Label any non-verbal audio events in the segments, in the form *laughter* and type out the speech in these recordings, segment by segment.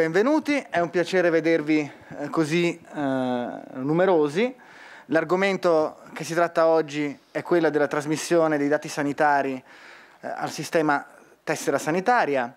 benvenuti, è un piacere vedervi eh, così eh, numerosi. L'argomento che si tratta oggi è quello della trasmissione dei dati sanitari eh, al sistema tessera sanitaria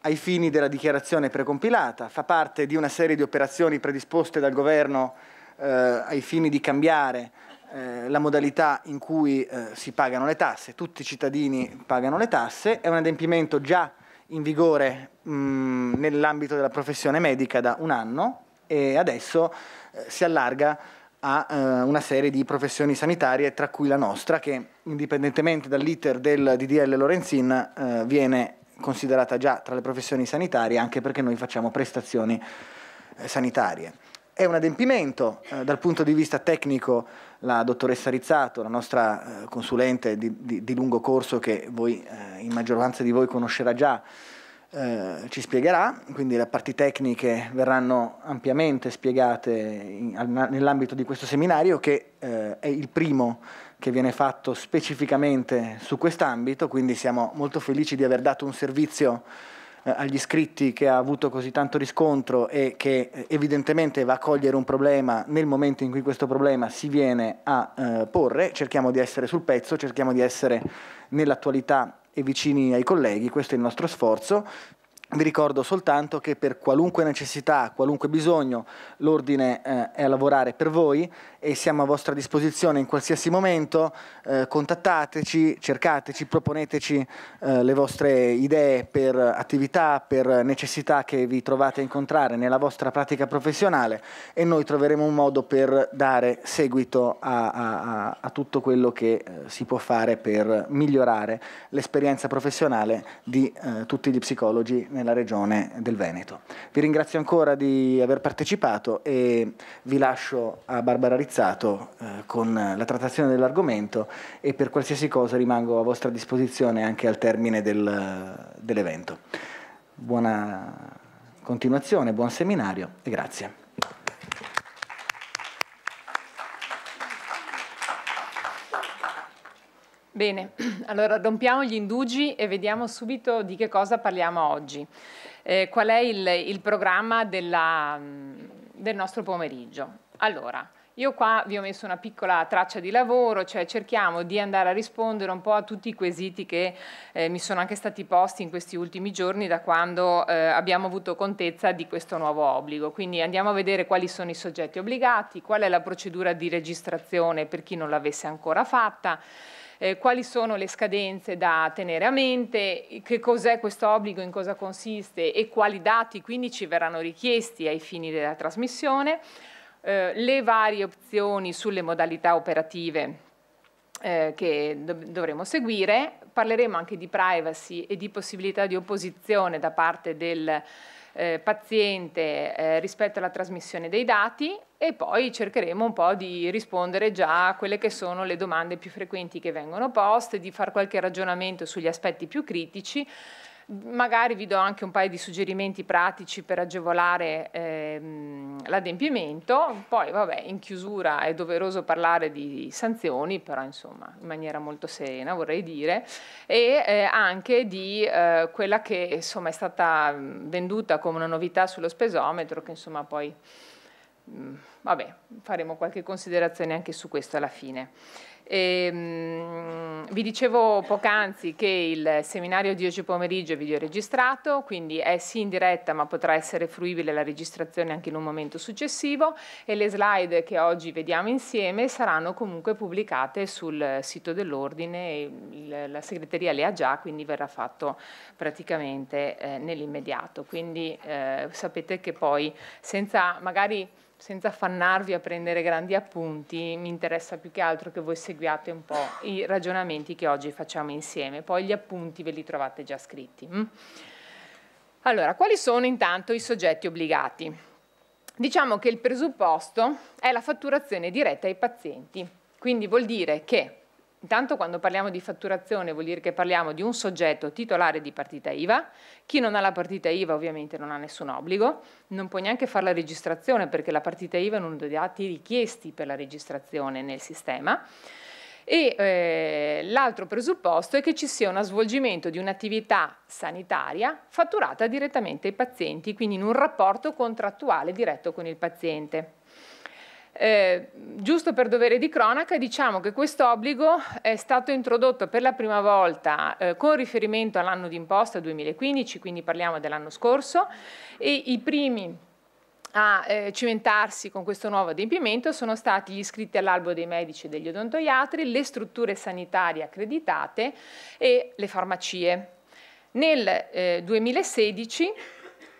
ai fini della dichiarazione precompilata, fa parte di una serie di operazioni predisposte dal governo eh, ai fini di cambiare eh, la modalità in cui eh, si pagano le tasse, tutti i cittadini pagano le tasse, è un adempimento già in vigore mm, nell'ambito della professione medica da un anno e adesso eh, si allarga a eh, una serie di professioni sanitarie, tra cui la nostra, che indipendentemente dall'iter del DDL Lorenzin eh, viene considerata già tra le professioni sanitarie, anche perché noi facciamo prestazioni sanitarie. È un adempimento dal punto di vista tecnico la dottoressa Rizzato, la nostra eh, consulente di, di, di lungo corso che voi, eh, in maggioranza di voi conoscerà già, eh, ci spiegherà, quindi le parti tecniche verranno ampiamente spiegate nell'ambito di questo seminario che eh, è il primo che viene fatto specificamente su quest'ambito, quindi siamo molto felici di aver dato un servizio eh, agli iscritti che ha avuto così tanto riscontro e che eh, evidentemente va a cogliere un problema nel momento in cui questo problema si viene a eh, porre, cerchiamo di essere sul pezzo, cerchiamo di essere nell'attualità e vicini ai colleghi, questo è il nostro sforzo. Vi ricordo soltanto che per qualunque necessità, qualunque bisogno, l'ordine eh, è a lavorare per voi e siamo a vostra disposizione in qualsiasi momento, eh, contattateci, cercateci, proponeteci eh, le vostre idee per attività, per necessità che vi trovate a incontrare nella vostra pratica professionale e noi troveremo un modo per dare seguito a, a, a tutto quello che eh, si può fare per migliorare l'esperienza professionale di eh, tutti gli psicologi nella regione del Veneto. Vi ringrazio ancora di aver partecipato e vi lascio a Barbara Rizzini indirizzato eh, con la trattazione dell'argomento e per qualsiasi cosa rimango a vostra disposizione anche al termine del, dell'evento. Buona continuazione, buon seminario e grazie. Bene, allora rompiamo gli indugi e vediamo subito di che cosa parliamo oggi. Eh, qual è il, il programma della, mm, del nostro pomeriggio? Allora, io qua vi ho messo una piccola traccia di lavoro, cioè cerchiamo di andare a rispondere un po' a tutti i quesiti che eh, mi sono anche stati posti in questi ultimi giorni da quando eh, abbiamo avuto contezza di questo nuovo obbligo. Quindi andiamo a vedere quali sono i soggetti obbligati, qual è la procedura di registrazione per chi non l'avesse ancora fatta. Eh, quali sono le scadenze da tenere a mente, che cos'è questo obbligo, in cosa consiste e quali dati quindi ci verranno richiesti ai fini della trasmissione. Eh, le varie opzioni sulle modalità operative eh, che dov dovremo seguire. Parleremo anche di privacy e di possibilità di opposizione da parte del eh, paziente eh, rispetto alla trasmissione dei dati e poi cercheremo un po' di rispondere già a quelle che sono le domande più frequenti che vengono poste, di fare qualche ragionamento sugli aspetti più critici Magari vi do anche un paio di suggerimenti pratici per agevolare ehm, l'adempimento. Poi, vabbè, in chiusura è doveroso parlare di sanzioni, però insomma in maniera molto serena vorrei dire, e eh, anche di eh, quella che insomma è stata mm, venduta come una novità sullo spesometro, che insomma poi, mh, mm, vabbè, faremo qualche considerazione anche su questo alla fine. E, ehm, vi dicevo poc'anzi che il seminario di oggi pomeriggio è videoregistrato, quindi è sì in diretta ma potrà essere fruibile la registrazione anche in un momento successivo e le slide che oggi vediamo insieme saranno comunque pubblicate sul sito dell'Ordine, la segreteria le ha già, quindi verrà fatto praticamente eh, nell'immediato. Quindi eh, sapete che poi senza magari senza affannarvi a prendere grandi appunti, mi interessa più che altro che voi seguiate un po' i ragionamenti che oggi facciamo insieme, poi gli appunti ve li trovate già scritti. Mm? Allora, quali sono intanto i soggetti obbligati? Diciamo che il presupposto è la fatturazione diretta ai pazienti, quindi vuol dire che Intanto quando parliamo di fatturazione vuol dire che parliamo di un soggetto titolare di partita IVA, chi non ha la partita IVA ovviamente non ha nessun obbligo, non può neanche fare la registrazione perché la partita IVA è uno dei dati richiesti per la registrazione nel sistema. E eh, l'altro presupposto è che ci sia uno svolgimento di un'attività sanitaria fatturata direttamente ai pazienti, quindi in un rapporto contrattuale diretto con il paziente. Eh, giusto per dovere di cronaca, diciamo che questo obbligo è stato introdotto per la prima volta eh, con riferimento all'anno d'imposta 2015, quindi parliamo dell'anno scorso, e i primi a eh, cimentarsi con questo nuovo adempimento sono stati gli iscritti all'albo dei medici e degli odontoiatri, le strutture sanitarie accreditate e le farmacie. Nel 2016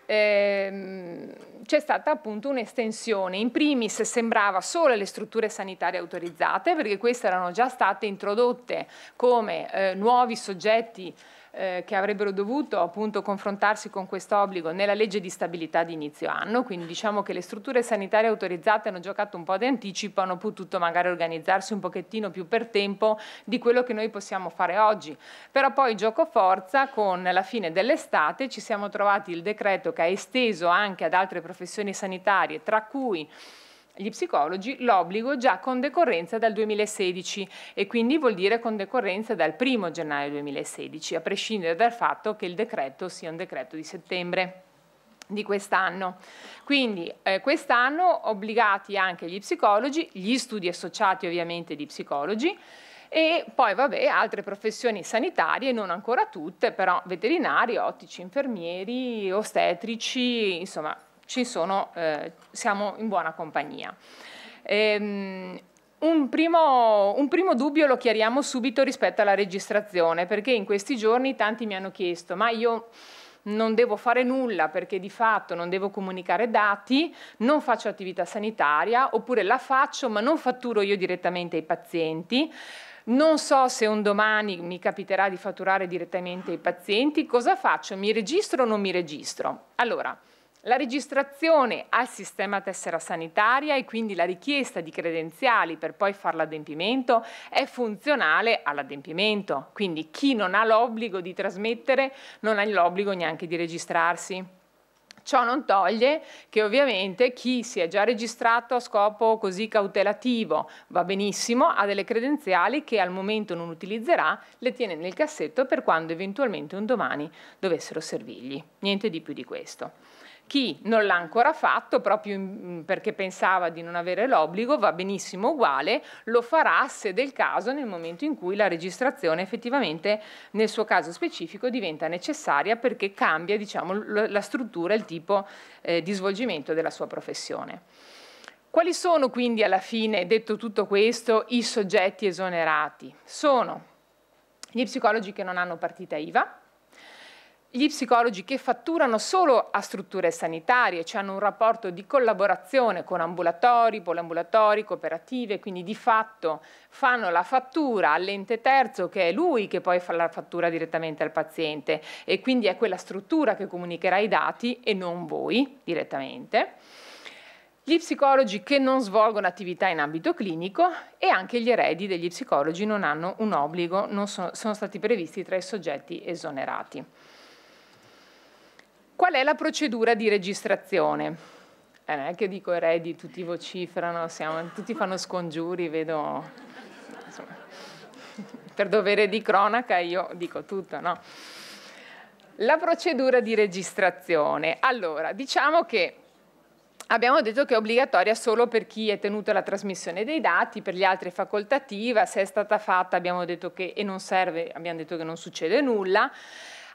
eh, ehm, c'è stata appunto un'estensione. In primis sembrava solo le strutture sanitarie autorizzate, perché queste erano già state introdotte come eh, nuovi soggetti eh, che avrebbero dovuto appunto confrontarsi con questo obbligo nella legge di stabilità di inizio anno, quindi diciamo che le strutture sanitarie autorizzate hanno giocato un po' di anticipo, hanno potuto magari organizzarsi un pochettino più per tempo di quello che noi possiamo fare oggi. Però poi gioco forza con la fine dell'estate ci siamo trovati il decreto che ha esteso anche ad altre professioni professioni sanitarie, tra cui gli psicologi l'obbligo già con decorrenza dal 2016 e quindi vuol dire con decorrenza dal 1 gennaio 2016, a prescindere dal fatto che il decreto sia un decreto di settembre di quest'anno. Quindi eh, quest'anno obbligati anche gli psicologi, gli studi associati ovviamente di psicologi, e poi vabbè altre professioni sanitarie, non ancora tutte, però veterinari, ottici, infermieri, ostetrici, insomma sono, eh, siamo in buona compagnia. Ehm, un primo, un primo, dubbio lo chiariamo subito rispetto alla registrazione, perché in questi giorni tanti mi hanno chiesto, ma io non devo fare nulla perché di fatto non devo comunicare dati, non faccio attività sanitaria, oppure la faccio ma non fatturo io direttamente ai pazienti. Non so se un domani mi capiterà di fatturare direttamente ai pazienti, cosa faccio? Mi registro o non mi registro? Allora, la registrazione al sistema tessera sanitaria e quindi la richiesta di credenziali per poi fare l'adempimento è funzionale all'adempimento, quindi chi non ha l'obbligo di trasmettere non ha l'obbligo neanche di registrarsi. Ciò non toglie che ovviamente chi si è già registrato a scopo così cautelativo va benissimo, ha delle credenziali che al momento non utilizzerà, le tiene nel cassetto per quando eventualmente un domani dovessero servirgli. Niente di più di questo. Chi non l'ha ancora fatto proprio mm, perché pensava di non avere l'obbligo va benissimo uguale, lo farà se del caso nel momento in cui la registrazione effettivamente nel suo caso specifico diventa necessaria perché cambia diciamo, la struttura e il tipo eh, di svolgimento della sua professione. Quali sono quindi alla fine, detto tutto questo, i soggetti esonerati? Sono gli psicologi che non hanno partita IVA, gli psicologi che fatturano solo a strutture sanitarie, cioè hanno un rapporto di collaborazione con ambulatori, poliambulatori, cooperative, quindi di fatto fanno la fattura all'ente terzo che è lui che poi fa la fattura direttamente al paziente e quindi è quella struttura che comunicherà i dati e non voi direttamente. Gli psicologi che non svolgono attività in ambito clinico e anche gli eredi degli psicologi non hanno un obbligo, non so, sono stati previsti tra i soggetti esonerati. Qual è la procedura di registrazione? Eh, non è che dico eredi, tutti vocifrano, siamo, tutti fanno scongiuri, vedo... Insomma, per dovere di cronaca io dico tutto, no? La procedura di registrazione. Allora, diciamo che abbiamo detto che è obbligatoria solo per chi è tenuto la trasmissione dei dati, per gli altri è facoltativa, se è stata fatta abbiamo detto che e non serve, abbiamo detto che non succede nulla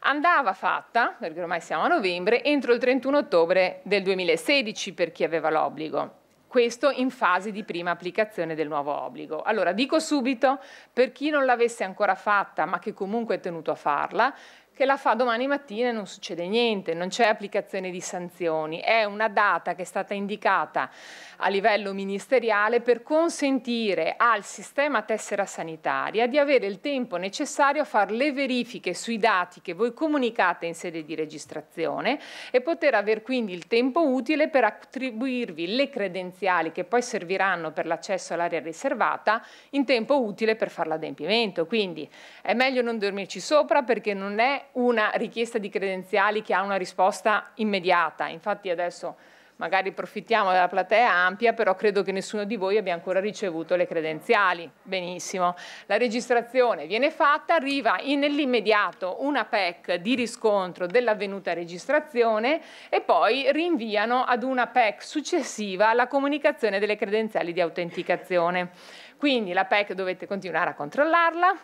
andava fatta, perché ormai siamo a novembre, entro il 31 ottobre del 2016 per chi aveva l'obbligo. Questo in fase di prima applicazione del nuovo obbligo. Allora, dico subito, per chi non l'avesse ancora fatta, ma che comunque è tenuto a farla, che la fa domani mattina e non succede niente, non c'è applicazione di sanzioni. È una data che è stata indicata a livello ministeriale per consentire al sistema tessera sanitaria di avere il tempo necessario a fare le verifiche sui dati che voi comunicate in sede di registrazione e poter avere quindi il tempo utile per attribuirvi le credenziali che poi serviranno per l'accesso all'area riservata in tempo utile per fare l'adempimento. Quindi è meglio non dormirci sopra perché non è è una richiesta di credenziali che ha una risposta immediata, infatti adesso magari approfittiamo della platea ampia, però credo che nessuno di voi abbia ancora ricevuto le credenziali. Benissimo. La registrazione viene fatta, arriva nell'immediato una PEC di riscontro dell'avvenuta registrazione e poi rinviano ad una PEC successiva la comunicazione delle credenziali di autenticazione. Quindi la PEC dovete continuare a controllarla,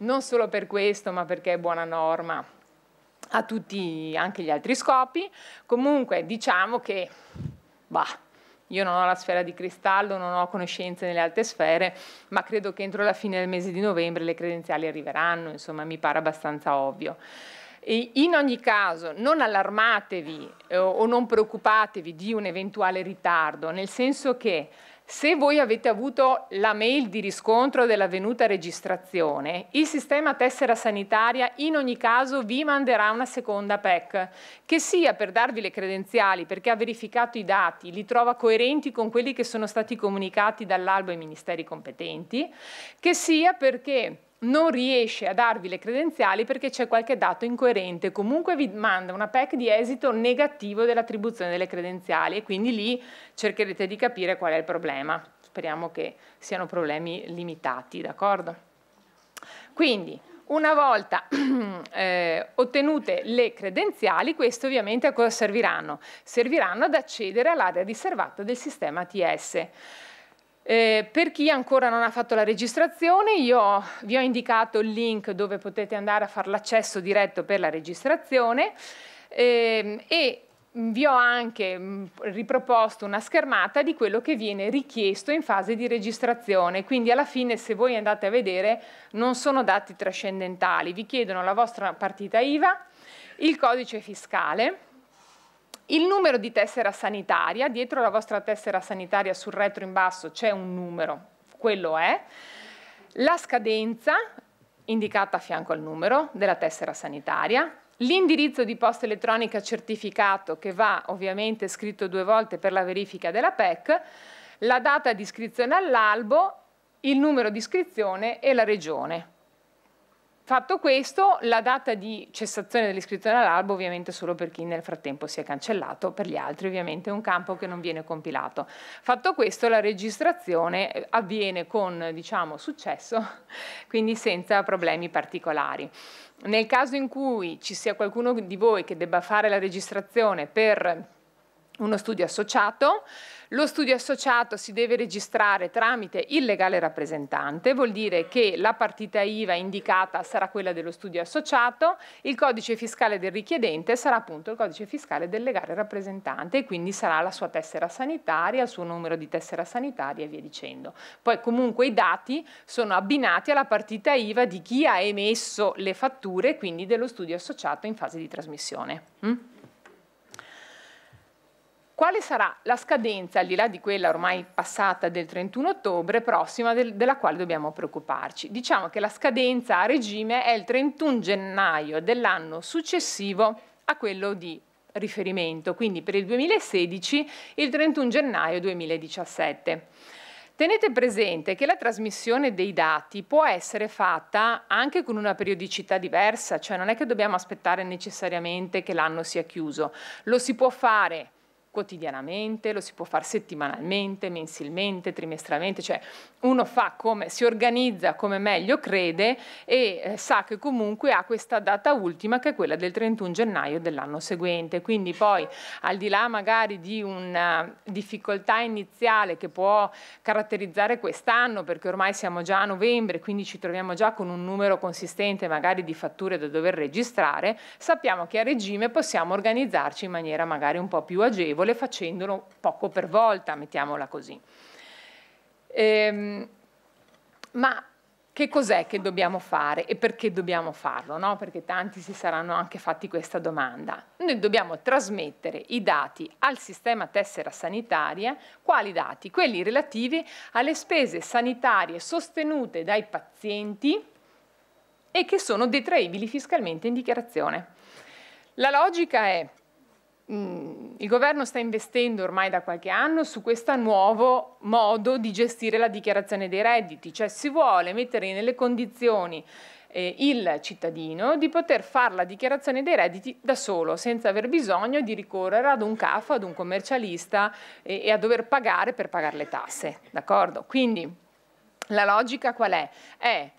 non solo per questo, ma perché è buona norma a tutti anche gli altri scopi. Comunque diciamo che bah, io non ho la sfera di cristallo, non ho conoscenze nelle altre sfere, ma credo che entro la fine del mese di novembre le credenziali arriveranno, insomma mi pare abbastanza ovvio. E in ogni caso non allarmatevi eh, o non preoccupatevi di un eventuale ritardo, nel senso che se voi avete avuto la mail di riscontro dell'avvenuta registrazione, il sistema tessera sanitaria in ogni caso vi manderà una seconda PEC, che sia per darvi le credenziali perché ha verificato i dati, li trova coerenti con quelli che sono stati comunicati dall'albo ai ministeri competenti, che sia perché non riesce a darvi le credenziali perché c'è qualche dato incoerente, comunque vi manda una PEC di esito negativo dell'attribuzione delle credenziali e quindi lì cercherete di capire qual è il problema. Speriamo che siano problemi limitati, d'accordo? Quindi, una volta *clears throat* eh, ottenute le credenziali, queste ovviamente a cosa serviranno? Serviranno ad accedere all'area riservata del sistema ATS. Eh, per chi ancora non ha fatto la registrazione, io vi ho indicato il link dove potete andare a fare l'accesso diretto per la registrazione eh, e vi ho anche riproposto una schermata di quello che viene richiesto in fase di registrazione, quindi alla fine se voi andate a vedere non sono dati trascendentali, vi chiedono la vostra partita IVA, il codice fiscale, il numero di tessera sanitaria, dietro la vostra tessera sanitaria sul retro in basso c'è un numero, quello è, la scadenza indicata a fianco al numero della tessera sanitaria, l'indirizzo di posta elettronica certificato che va ovviamente scritto due volte per la verifica della PEC, la data di iscrizione all'albo, il numero di iscrizione e la regione. Fatto questo, la data di cessazione dell'iscrizione all'albo ovviamente solo per chi nel frattempo si è cancellato, per gli altri ovviamente è un campo che non viene compilato. Fatto questo, la registrazione eh, avviene con diciamo, successo, *laughs* quindi senza problemi particolari. Nel caso in cui ci sia qualcuno di voi che debba fare la registrazione per uno studio associato, lo studio associato si deve registrare tramite il legale rappresentante, vuol dire che la partita IVA indicata sarà quella dello studio associato, il codice fiscale del richiedente sarà appunto il codice fiscale del legale rappresentante e quindi sarà la sua tessera sanitaria, il suo numero di tessera sanitaria e via dicendo. Poi comunque i dati sono abbinati alla partita IVA di chi ha emesso le fatture, quindi dello studio associato in fase di trasmissione. Mm? quale sarà la scadenza, al di là di quella ormai passata del 31 ottobre prossima, del, della quale dobbiamo preoccuparci. Diciamo che la scadenza a regime è il 31 gennaio dell'anno successivo a quello di riferimento, quindi per il 2016 il 31 gennaio 2017. Tenete presente che la trasmissione dei dati può essere fatta anche con una periodicità diversa, cioè non è che dobbiamo aspettare necessariamente che l'anno sia chiuso, lo si può fare quotidianamente, lo si può fare settimanalmente, mensilmente, trimestralmente, cioè uno fa come si organizza come meglio crede e eh, sa che comunque ha questa data ultima che è quella del 31 gennaio dell'anno seguente, quindi poi al di là magari di una difficoltà iniziale che può caratterizzare quest'anno perché ormai siamo già a novembre, quindi ci troviamo già con un numero consistente magari di fatture da dover registrare, sappiamo che a regime possiamo organizzarci in maniera magari un po' più agevole consapevole facendolo poco per volta, mettiamola così. Ehm, ma che cos'è che dobbiamo fare e perché dobbiamo farlo? No? Perché tanti si saranno anche fatti questa domanda. Noi dobbiamo trasmettere i dati al sistema tessera sanitaria, quali dati? Quelli relativi alle spese sanitarie sostenute dai pazienti e che sono detraibili fiscalmente in dichiarazione. La logica è Mm, il governo sta investendo ormai da qualche anno su questo nuovo modo di gestire la dichiarazione dei redditi, cioè si vuole mettere nelle condizioni eh, il cittadino di poter fare la dichiarazione dei redditi da solo, senza aver bisogno di ricorrere ad un CAF, ad un commercialista eh, e a dover pagare per pagare le tasse. Quindi la logica qual è? È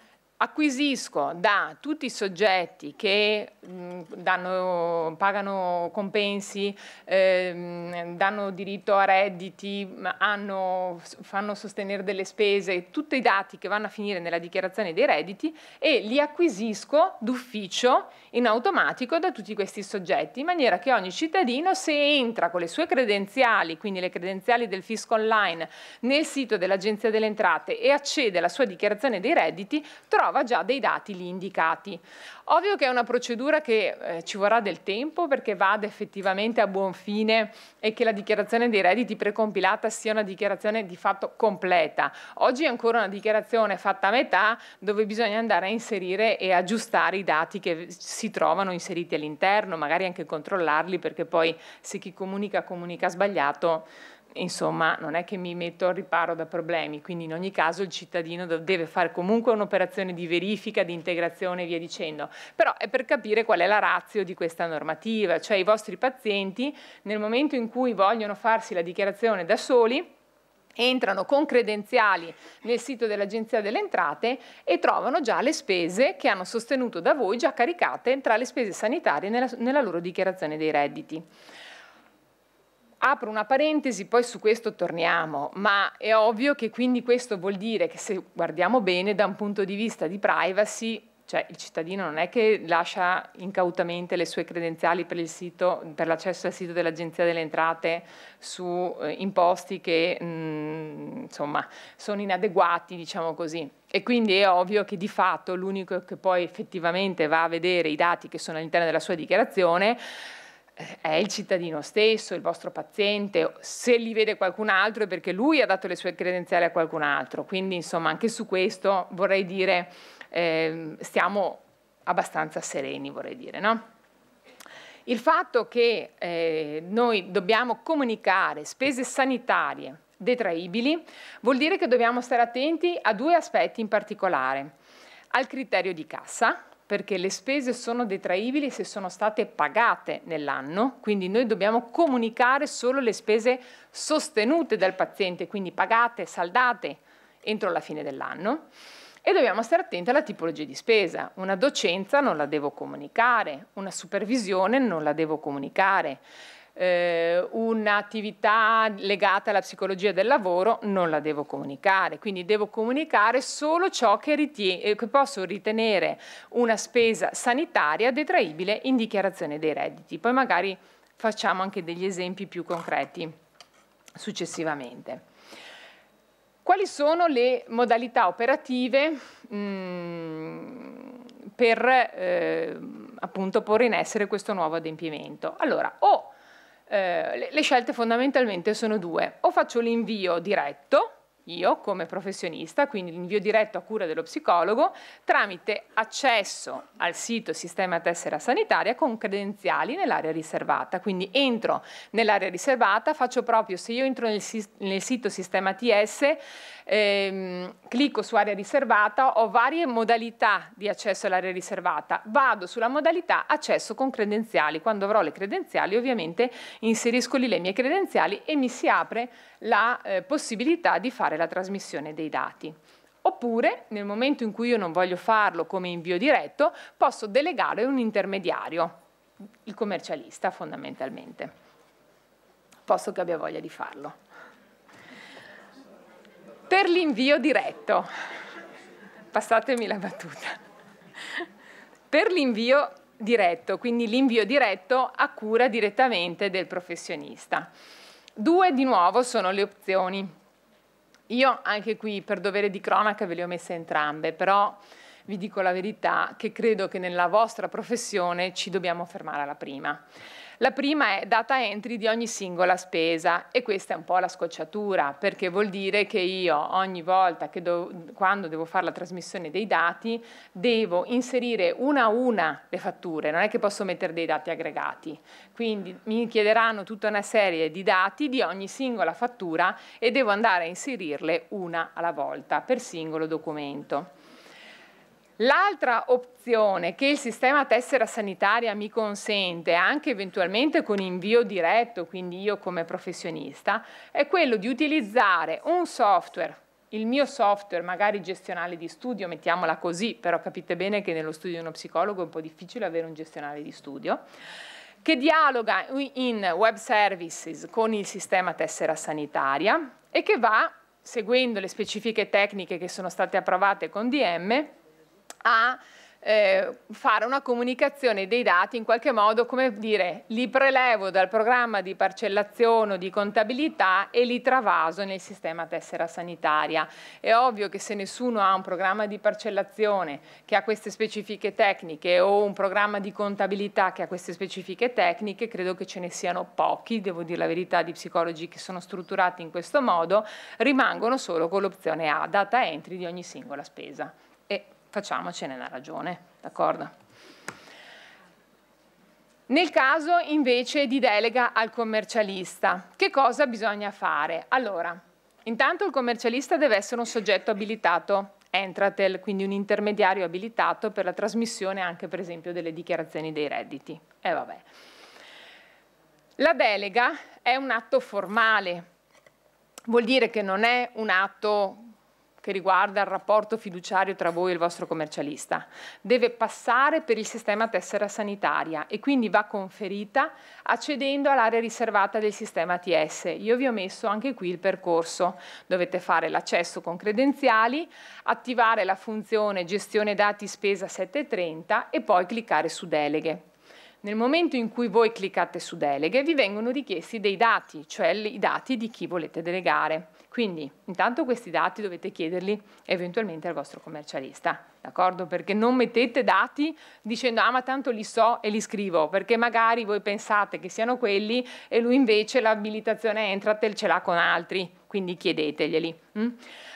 acquisisco da tutti i soggetti che danno, pagano compensi, eh, danno diritto a redditi, hanno, fanno sostenere delle spese, tutti i dati che vanno a finire nella dichiarazione dei redditi e li acquisisco d'ufficio in automatico da tutti questi soggetti, in maniera che ogni cittadino se entra con le sue credenziali, quindi le credenziali del fisco online, nel sito dell'Agenzia delle Entrate e accede alla sua dichiarazione dei redditi, trova già dei dati lì indicati. Ovvio che è una procedura che eh, ci vorrà del tempo perché vada effettivamente a buon fine e che la dichiarazione dei redditi precompilata sia una dichiarazione di fatto completa. Oggi è ancora una dichiarazione fatta a metà dove bisogna andare a inserire e aggiustare i dati che si trovano inseriti all'interno, magari anche controllarli perché poi se chi comunica comunica sbagliato insomma non è che mi metto al riparo da problemi, quindi in ogni caso il cittadino deve fare comunque un'operazione di verifica, di integrazione e via dicendo, però è per capire qual è la razio di questa normativa, cioè i vostri pazienti nel momento in cui vogliono farsi la dichiarazione da soli, entrano con credenziali nel sito dell'Agenzia delle Entrate e trovano già le spese che hanno sostenuto da voi già caricate tra le spese sanitarie nella, nella loro dichiarazione dei redditi. Apro una parentesi, poi su questo torniamo, ma è ovvio che quindi questo vuol dire che se guardiamo bene da un punto di vista di privacy, cioè il cittadino non è che lascia incautamente le sue credenziali per, sito, per l'accesso al sito dell'Agenzia delle Entrate su eh, imposti che mh, mm, insomma, sono inadeguati, diciamo così. E quindi è ovvio che di fatto l'unico che poi effettivamente va a vedere i dati che sono all'interno della sua dichiarazione è il cittadino stesso, il vostro paziente, se li vede qualcun altro è perché lui ha dato le sue credenziali a qualcun altro, quindi insomma anche su questo vorrei dire eh, stiamo abbastanza sereni, vorrei dire. No? Il fatto che eh, noi dobbiamo comunicare spese sanitarie detraibili vuol dire che dobbiamo stare attenti a due aspetti in particolare, al criterio di cassa, perché le spese sono detraibili se sono state pagate nell'anno, quindi noi dobbiamo comunicare solo le spese sostenute dal paziente, quindi pagate, saldate entro la fine dell'anno. E dobbiamo stare attenti alla tipologia di spesa. Una docenza non la devo comunicare, una supervisione non la devo comunicare eh, un'attività legata alla psicologia del lavoro non la devo comunicare, quindi devo comunicare solo ciò che, eh, che posso ritenere una spesa sanitaria detraibile in dichiarazione dei redditi. Poi magari facciamo anche degli esempi più concreti successivamente. Quali sono le modalità operative mh, mm, per eh, appunto porre in essere questo nuovo adempimento? Allora, o eh, le scelte fondamentalmente sono due. O faccio l'invio diretto, io come professionista, quindi l'invio diretto a cura dello psicologo, tramite accesso al sito Sistema Tessera Sanitaria con credenziali nell'area riservata. Quindi entro nell'area riservata, faccio proprio, se io entro nel, nel sito Sistema TS, ehm, clicco su area riservata, ho varie modalità di accesso all'area riservata, vado sulla modalità accesso con credenziali, quando avrò le credenziali ovviamente inserisco lì le mie credenziali e mi si apre la eh, possibilità di fare la trasmissione dei dati. Oppure, nel momento in cui io non voglio farlo come invio diretto, posso delegare un intermediario, il commercialista fondamentalmente. Posso che abbia voglia di farlo per l'invio diretto. Passatemi la battuta. Per l'invio diretto, quindi l'invio diretto a cura direttamente del professionista. Due di nuovo sono le opzioni. Io anche qui per dovere di cronaca ve le ho messe entrambe, però vi dico la verità che credo che nella vostra professione ci dobbiamo fermare alla prima. La prima è data entry di ogni singola spesa e questa è un po' la scocciatura perché vuol dire che io ogni volta che do, quando devo fare la trasmissione dei dati devo inserire una a una le fatture, non è che posso mettere dei dati aggregati. Quindi mi chiederanno tutta una serie di dati di ogni singola fattura e devo andare a inserirle una alla volta per singolo documento. L'altra opzione che il sistema tessera sanitaria mi consente, anche eventualmente con invio diretto, quindi io come professionista, è quello di utilizzare un software, il mio software magari gestionale di studio, mettiamola così, però capite bene che nello studio di uno psicologo è un po' difficile avere un gestionale di studio, che dialoga in web services con il sistema tessera sanitaria e che va, seguendo le specifiche tecniche che sono state approvate con DM, a eh, fare una comunicazione dei dati in qualche modo, come dire, li prelevo dal programma di parcellazione o di contabilità e li travaso nel sistema tessera sanitaria. È ovvio che se nessuno ha un programma di parcellazione che ha queste specifiche tecniche o un programma di contabilità che ha queste specifiche tecniche, credo che ce ne siano pochi, devo dire la verità, di psicologi che sono strutturati in questo modo, rimangono solo con l'opzione A, data entry di ogni singola spesa. E facciamocene una ragione, d'accordo? Nel caso invece di delega al commercialista, che cosa bisogna fare? Allora, intanto il commercialista deve essere un soggetto abilitato Entratel, quindi un intermediario abilitato per la trasmissione anche per esempio delle dichiarazioni dei redditi. E Eh, la delega è un atto formale, vuol dire che non è un atto che riguarda il rapporto fiduciario tra voi e il vostro commercialista. Deve passare per il sistema tessera sanitaria e quindi va conferita accedendo all'area riservata del sistema ATS. Io vi ho messo anche qui il percorso. Dovete fare l'accesso con credenziali, attivare la funzione gestione dati spesa 730 e poi cliccare su deleghe. Nel momento in cui voi cliccate su deleghe vi vengono richiesti dei dati, cioè i dati di chi volete delegare. Quindi intanto questi dati dovete chiederli eventualmente al vostro commercialista, d'accordo? Perché non mettete dati dicendo ah ma tanto li so e li scrivo, perché magari voi pensate che siano quelli e lui invece l'abilitazione Entratel ce l'ha con altri, quindi chiedeteglieli. Mm?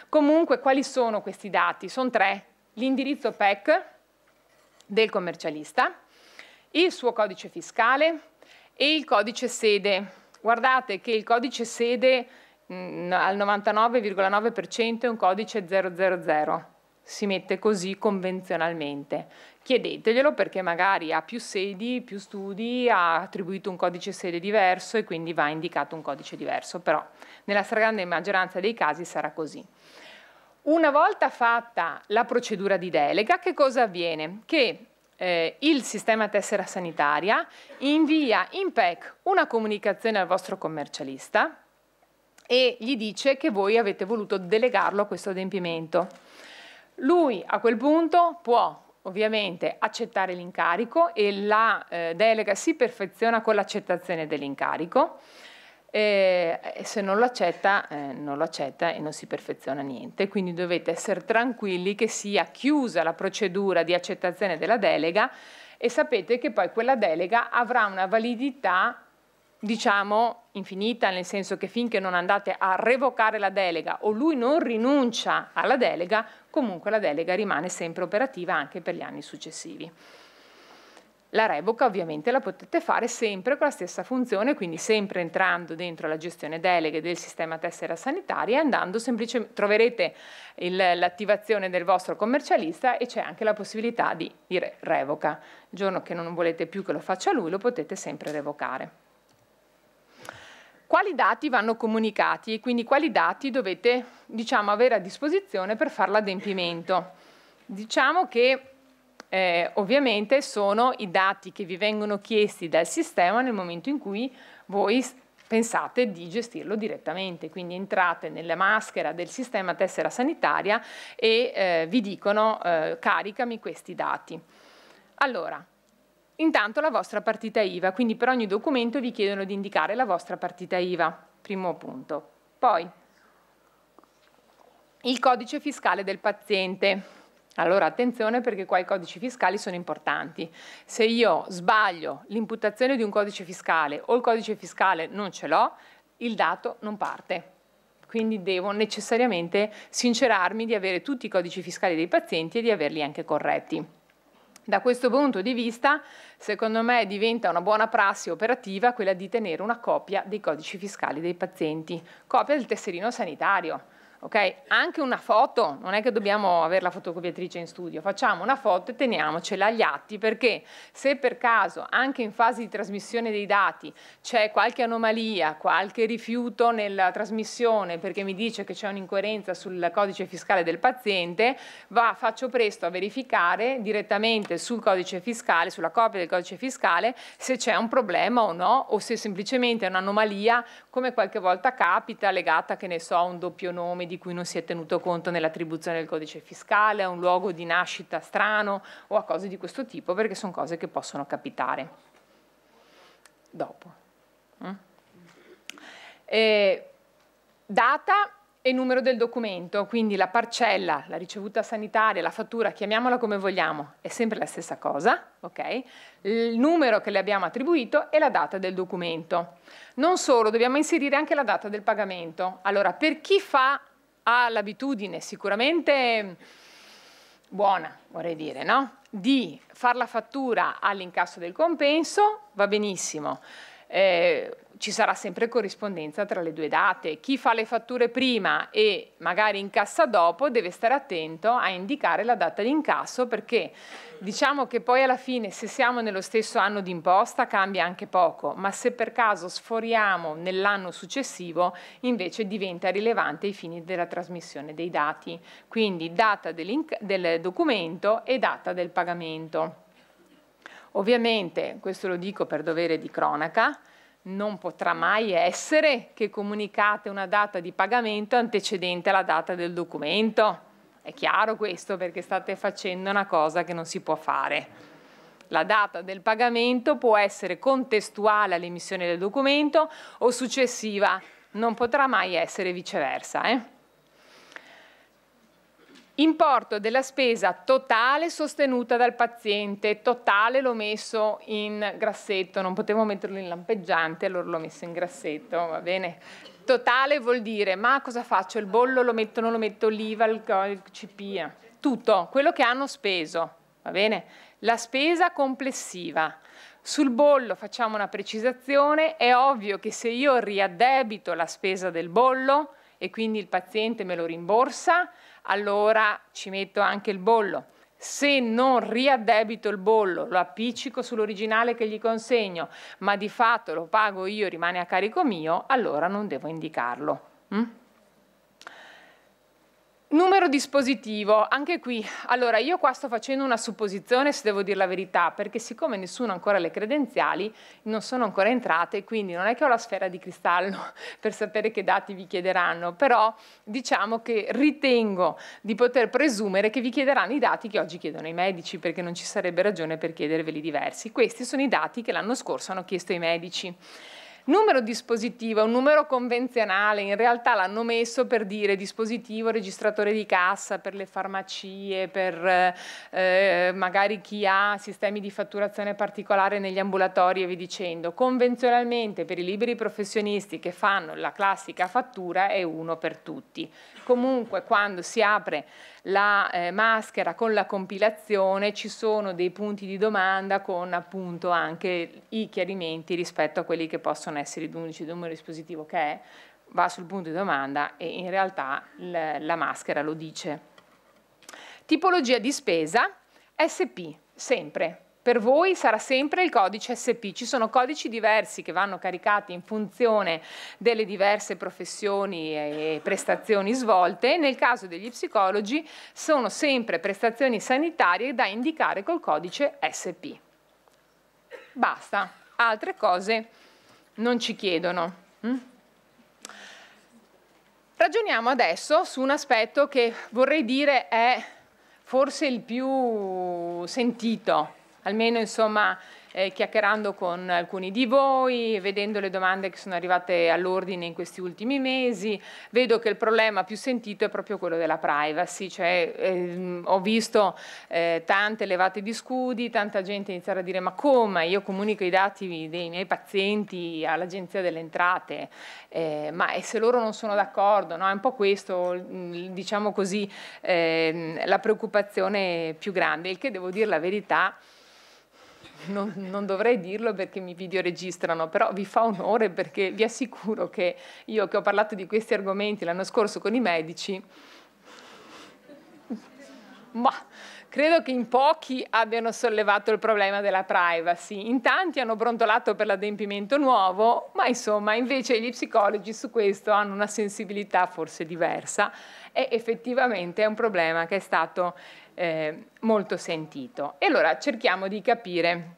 Comunque quali sono questi dati? Sono tre, l'indirizzo PEC del commercialista, il suo codice fiscale e il codice sede. Guardate che il codice sede mh, mm, al 99,9% è un codice 000 si mette così convenzionalmente. Chiedeteglielo perché magari ha più sedi, più studi, ha attribuito un codice sede diverso e quindi va indicato un codice diverso, però nella stragrande maggioranza dei casi sarà così. Una volta fatta la procedura di delega, che cosa avviene? Che eh, il sistema tessera sanitaria invia in PEC una comunicazione al vostro commercialista e gli dice che voi avete voluto delegarlo a questo adempimento. Lui a quel punto può ovviamente accettare l'incarico e la eh, delega si perfeziona con l'accettazione dell'incarico e, se non lo accetta, eh, non lo accetta e non si perfeziona niente. Quindi dovete essere tranquilli che sia chiusa la procedura di accettazione della delega e sapete che poi quella delega avrà una validità diciamo infinita, nel senso che finché non andate a revocare la delega o lui non rinuncia alla delega, comunque la delega rimane sempre operativa anche per gli anni successivi. La revoca ovviamente la potete fare sempre con la stessa funzione, quindi sempre entrando dentro la gestione deleghe del sistema tessera sanitaria e andando semplicemente, troverete l'attivazione del vostro commercialista e c'è anche la possibilità di dire revoca. Il giorno che non volete più che lo faccia lui lo potete sempre revocare quali dati vanno comunicati e quindi quali dati dovete diciamo, avere a disposizione per fare l'adempimento. Diciamo che eh, ovviamente sono i dati che vi vengono chiesti dal sistema nel momento in cui voi pensate di gestirlo direttamente, quindi entrate nella maschera del sistema tessera sanitaria e eh, vi dicono eh, caricami questi dati. Allora, intanto la vostra partita IVA, quindi per ogni documento vi chiedono di indicare la vostra partita IVA, primo punto. Poi il codice fiscale del paziente, allora attenzione perché qua i codici fiscali sono importanti. Se io sbaglio l'imputazione di un codice fiscale o il codice fiscale non ce l'ho, il dato non parte. Quindi devo necessariamente sincerarmi di avere tutti i codici fiscali dei pazienti e di averli anche corretti. Da questo punto di vista, secondo me, diventa una buona prassi operativa quella di tenere una copia dei codici fiscali dei pazienti, copia del tesserino sanitario Okay? Anche una foto, non è che dobbiamo avere la fotocopiatrice in studio, facciamo una foto e teniamocela agli atti perché se per caso anche in fase di trasmissione dei dati c'è qualche anomalia, qualche rifiuto nella trasmissione perché mi dice che c'è un'incoerenza sul codice fiscale del paziente, va, faccio presto a verificare direttamente sul codice fiscale, sulla copia del codice fiscale, se c'è un problema o no o se semplicemente è un'anomalia come qualche volta capita legata, che ne so, a un doppio nome di di cui non si è tenuto conto nell'attribuzione del codice fiscale, a un luogo di nascita strano o a cose di questo tipo, perché sono cose che possono capitare. Dopo. Eh, data e numero del documento, quindi la parcella, la ricevuta sanitaria, la fattura, chiamiamola come vogliamo, è sempre la stessa cosa, ok? Il numero che le abbiamo attribuito e la data del documento. Non solo, dobbiamo inserire anche la data del pagamento. Allora, per chi fa ha l'abitudine sicuramente buona, vorrei dire, no? di far la fattura all'incasso del compenso, va benissimo eh, ci sarà sempre corrispondenza tra le due date. Chi fa le fatture prima e magari incassa dopo deve stare attento a indicare la data di incasso perché diciamo che poi alla fine se siamo nello stesso anno di imposta cambia anche poco, ma se per caso sforiamo nell'anno successivo invece diventa rilevante ai fini della trasmissione dei dati, quindi data del documento e data del pagamento. Ovviamente, questo lo dico per dovere di cronaca, non potrà mai essere che comunicate una data di pagamento antecedente alla data del documento. È chiaro questo perché state facendo una cosa che non si può fare. La data del pagamento può essere contestuale all'emissione del documento o successiva, non potrà mai essere viceversa. Eh? Importo della spesa totale sostenuta dal paziente, totale l'ho messo in grassetto, non potevo metterlo in lampeggiante, allora l'ho messo in grassetto, va bene? Totale vuol dire, ma cosa faccio? Il bollo lo metto, non lo metto, l'IVA, il, il CP, tutto, quello che hanno speso, va bene? La spesa complessiva. Sul bollo facciamo una precisazione, è ovvio che se io riaddebito la spesa del bollo e quindi il paziente me lo rimborsa, allora ci metto anche il bollo. Se non riaddebito il bollo, lo appiccico sull'originale che gli consegno, ma di fatto lo pago io, rimane a carico mio, allora non devo indicarlo. Mm? Numero dispositivo, anche qui, allora io qua sto facendo una supposizione se devo dire la verità, perché siccome nessuno ha ancora le credenziali, non sono ancora entrate, quindi non è che ho la sfera di cristallo *laughs* per sapere che dati vi chiederanno, però diciamo che ritengo di poter presumere che vi chiederanno i dati che oggi chiedono i medici, perché non ci sarebbe ragione per chiederveli diversi. Questi sono i dati che l'anno scorso hanno chiesto i medici. Numero dispositivo è un numero convenzionale, in realtà l'hanno messo per dire dispositivo registratore di cassa per le farmacie, per eh, magari chi ha sistemi di fatturazione particolare negli ambulatori e vi dicendo. Convenzionalmente per i liberi professionisti che fanno la classica fattura è uno per tutti. Comunque quando si apre la eh, maschera con la compilazione ci sono dei punti di domanda con appunto anche i chiarimenti rispetto a quelli che possono essere i d'unici, il numero dispositivo che è, va sul punto di domanda e in realtà la maschera lo dice. Tipologia di spesa, SP, sempre, per voi sarà sempre il codice SP. Ci sono codici diversi che vanno caricati in funzione delle diverse professioni e prestazioni svolte. Nel caso degli psicologi sono sempre prestazioni sanitarie da indicare col codice SP. Basta, altre cose non ci chiedono. Mm? Ragioniamo adesso su un aspetto che vorrei dire è forse il più sentito almeno insomma eh, chiacchierando con alcuni di voi, vedendo le domande che sono arrivate all'ordine in questi ultimi mesi, vedo che il problema più sentito è proprio quello della privacy, cioè ehm, ho visto eh, tante levate di scudi, tanta gente iniziare a dire ma come io comunico i dati dei miei pazienti all'agenzia delle entrate, eh, ma e se loro non sono d'accordo, no? è un po' questo mm, diciamo così ehm, la preoccupazione più grande, il che devo dire la verità non, non, dovrei dirlo perché mi videoregistrano, però vi fa onore perché vi assicuro che io che ho parlato di questi argomenti l'anno scorso con i medici, ma credo che in pochi abbiano sollevato il problema della privacy, in tanti hanno brontolato per l'adempimento nuovo, ma insomma invece gli psicologi su questo hanno una sensibilità forse diversa e effettivamente è un problema che è stato eh, molto sentito. E allora cerchiamo di capire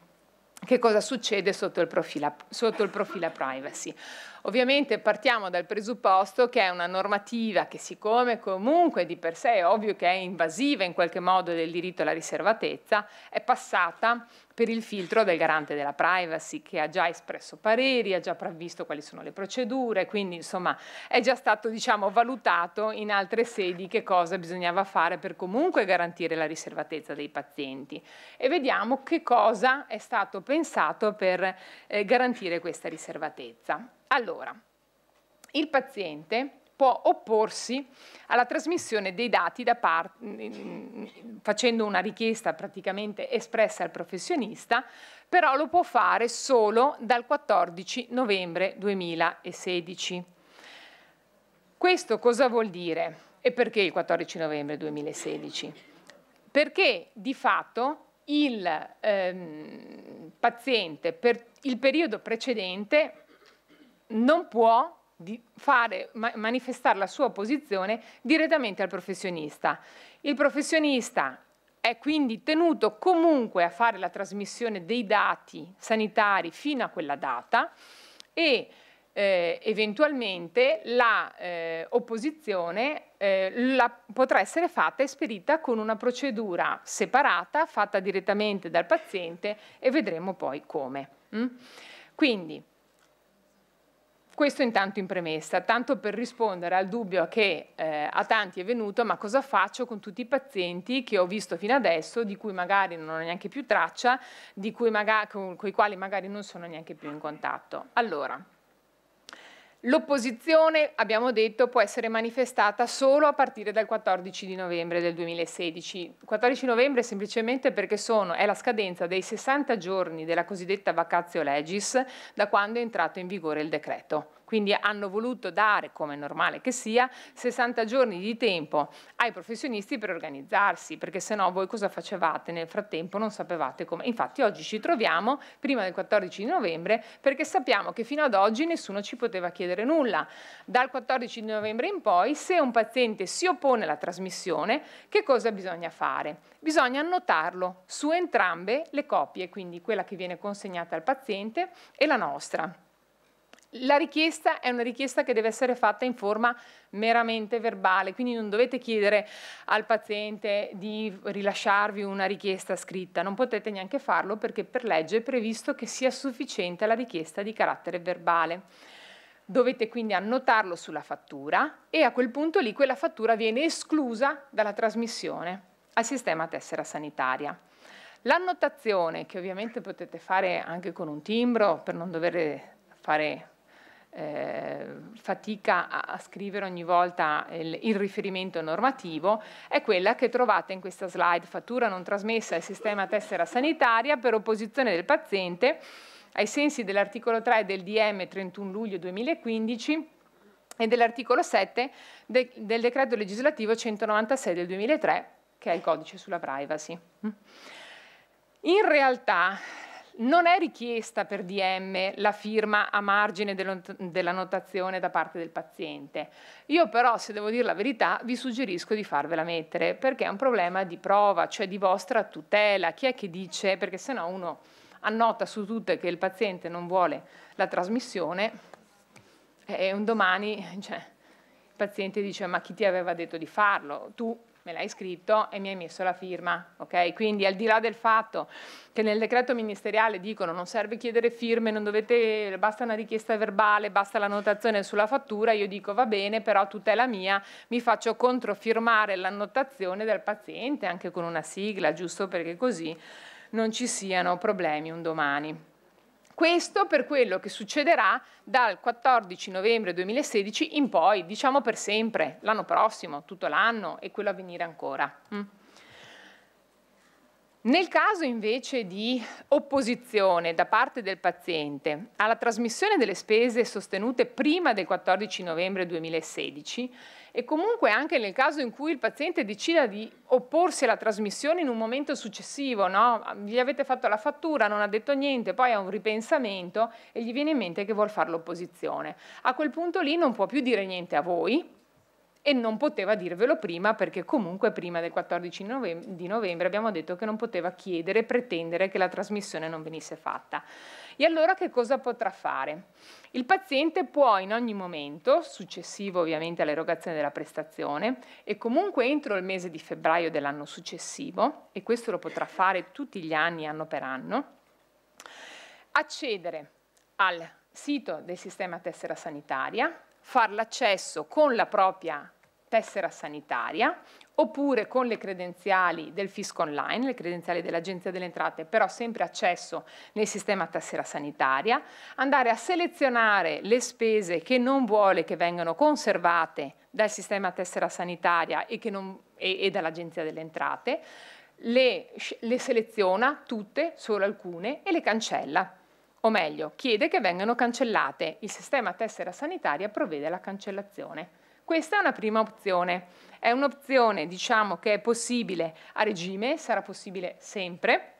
che cosa succede sotto il profilo, sotto il profilo privacy. Ovviamente partiamo dal presupposto che è una normativa che siccome comunque di per sé è ovvio che è invasiva in qualche modo del diritto alla riservatezza, è passata per il filtro del garante della privacy che ha già espresso pareri, ha già previsto quali sono le procedure, quindi insomma è già stato diciamo, valutato in altre sedi che cosa bisognava fare per comunque garantire la riservatezza dei pazienti e vediamo che cosa è stato pensato per eh, garantire questa riservatezza. Allora, il paziente può opporsi alla trasmissione dei dati da parte, mm, mm, mm, facendo una richiesta praticamente espressa al professionista, però lo può fare solo dal 14 novembre 2016. Questo cosa vuol dire? E perché il 14 novembre 2016? Perché di fatto il ehm, paziente per il periodo precedente non può fare, ma manifestare la sua posizione direttamente al professionista. Il professionista è quindi tenuto comunque a fare la trasmissione dei dati sanitari fino a quella data e eh, eventualmente l'opposizione eh, eh, la, potrà essere fatta e spedita con una procedura separata fatta direttamente dal paziente e vedremo poi come. Mm? Quindi, questo intanto in premessa, tanto per rispondere al dubbio che eh, a tanti è venuto, ma cosa faccio con tutti i pazienti che ho visto fino adesso, di cui magari non ho neanche più traccia, con, con i quali magari non sono neanche più in contatto? Allora, L'opposizione, abbiamo detto, può essere manifestata solo a partire dal 14 di novembre del 2016. 14 novembre semplicemente perché sono, è la scadenza dei 60 giorni della cosiddetta vacatio legis da quando è entrato in vigore il decreto. Quindi hanno voluto dare, come è normale che sia, 60 giorni di tempo ai professionisti per organizzarsi, perché se no voi cosa facevate nel frattempo? Non sapevate come. Infatti oggi ci troviamo prima del 14 di novembre perché sappiamo che fino ad oggi nessuno ci poteva chiedere nulla. Dal 14 di novembre in poi, se un paziente si oppone alla trasmissione, che cosa bisogna fare? Bisogna annotarlo su entrambe le copie, quindi quella che viene consegnata al paziente e la nostra. La richiesta è una richiesta che deve essere fatta in forma meramente verbale, quindi non dovete chiedere al paziente di rilasciarvi una richiesta scritta, non potete neanche farlo perché per legge è previsto che sia sufficiente la richiesta di carattere verbale. Dovete quindi annotarlo sulla fattura e a quel punto lì quella fattura viene esclusa dalla trasmissione al sistema tessera sanitaria. L'annotazione, che ovviamente potete fare anche con un timbro per non dover fare eh, fatica a, a, scrivere ogni volta il, il, riferimento normativo, è quella che trovate in questa slide, fattura non trasmessa al sistema tessera sanitaria per opposizione del paziente ai sensi dell'articolo 3 del DM 31 luglio 2015 e dell'articolo 7 de, del decreto legislativo 196 del 2003, che è il codice sulla privacy. Mm. In realtà non è richiesta per DM la firma a margine della notazione da parte del paziente. Io però, se devo dire la verità, vi suggerisco di farvela mettere perché è un problema di prova, cioè di vostra tutela. Chi è che dice? Perché sennò uno annota su tutte che il paziente non vuole la trasmissione e un domani cioè, il paziente dice ma chi ti aveva detto di farlo? Tu me l'hai scritto e mi hai messo la firma, ok? Quindi al di là del fatto che nel decreto ministeriale dicono non serve chiedere firme, dovete, basta una richiesta verbale, basta la notazione sulla fattura, io dico va bene, però tutela mia, mi faccio controfirmare l'annotazione del paziente anche con una sigla, giusto perché così non ci siano problemi un domani. Questo per quello che succederà dal 14 novembre 2016 in poi, diciamo per sempre, l'anno prossimo, tutto l'anno e quello a venire ancora. Mm. Nel caso invece di opposizione da parte del paziente alla trasmissione delle spese sostenute prima del 14 novembre 2016, e comunque anche nel caso in cui il paziente decida di opporsi alla trasmissione in un momento successivo, no? gli avete fatto la fattura, non ha detto niente, poi ha un ripensamento e gli viene in mente che vuol fare l'opposizione. A quel punto lì non può più dire niente a voi e non poteva dirvelo prima perché comunque prima del 14 novembre, di novembre abbiamo detto che non poteva chiedere, pretendere che la trasmissione non venisse fatta. E allora che cosa potrà fare? Il paziente può in ogni momento, successivo ovviamente all'erogazione della prestazione, e comunque entro il mese di febbraio dell'anno successivo, e questo lo potrà fare tutti gli anni, anno per anno, accedere al sito del sistema tessera sanitaria, far l'accesso con la propria tessera sanitaria oppure con le credenziali del fisco online, le credenziali dell'Agenzia delle Entrate, però sempre accesso nel sistema tessera sanitaria, andare a selezionare le spese che non vuole che vengano conservate dal sistema tessera sanitaria e, non, e, e dall'Agenzia delle Entrate, le, le seleziona tutte, solo alcune, e le cancella. O meglio, chiede che vengano cancellate. Il sistema tessera sanitaria provvede alla cancellazione. Questa è una prima opzione. È un'opzione diciamo, che è possibile a regime, sarà possibile sempre,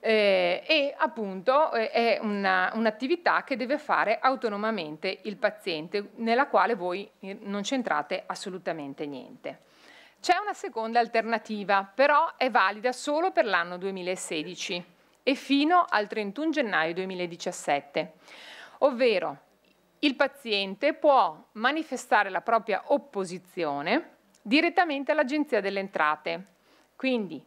eh, e appunto eh, è un'attività che deve fare autonomamente il paziente, nella quale voi eh, non c'entrate assolutamente niente. C'è una seconda alternativa, però è valida solo per l'anno 2016 e fino al 31 gennaio 2017, ovvero il paziente può manifestare la propria opposizione direttamente all'Agenzia delle Entrate. Quindi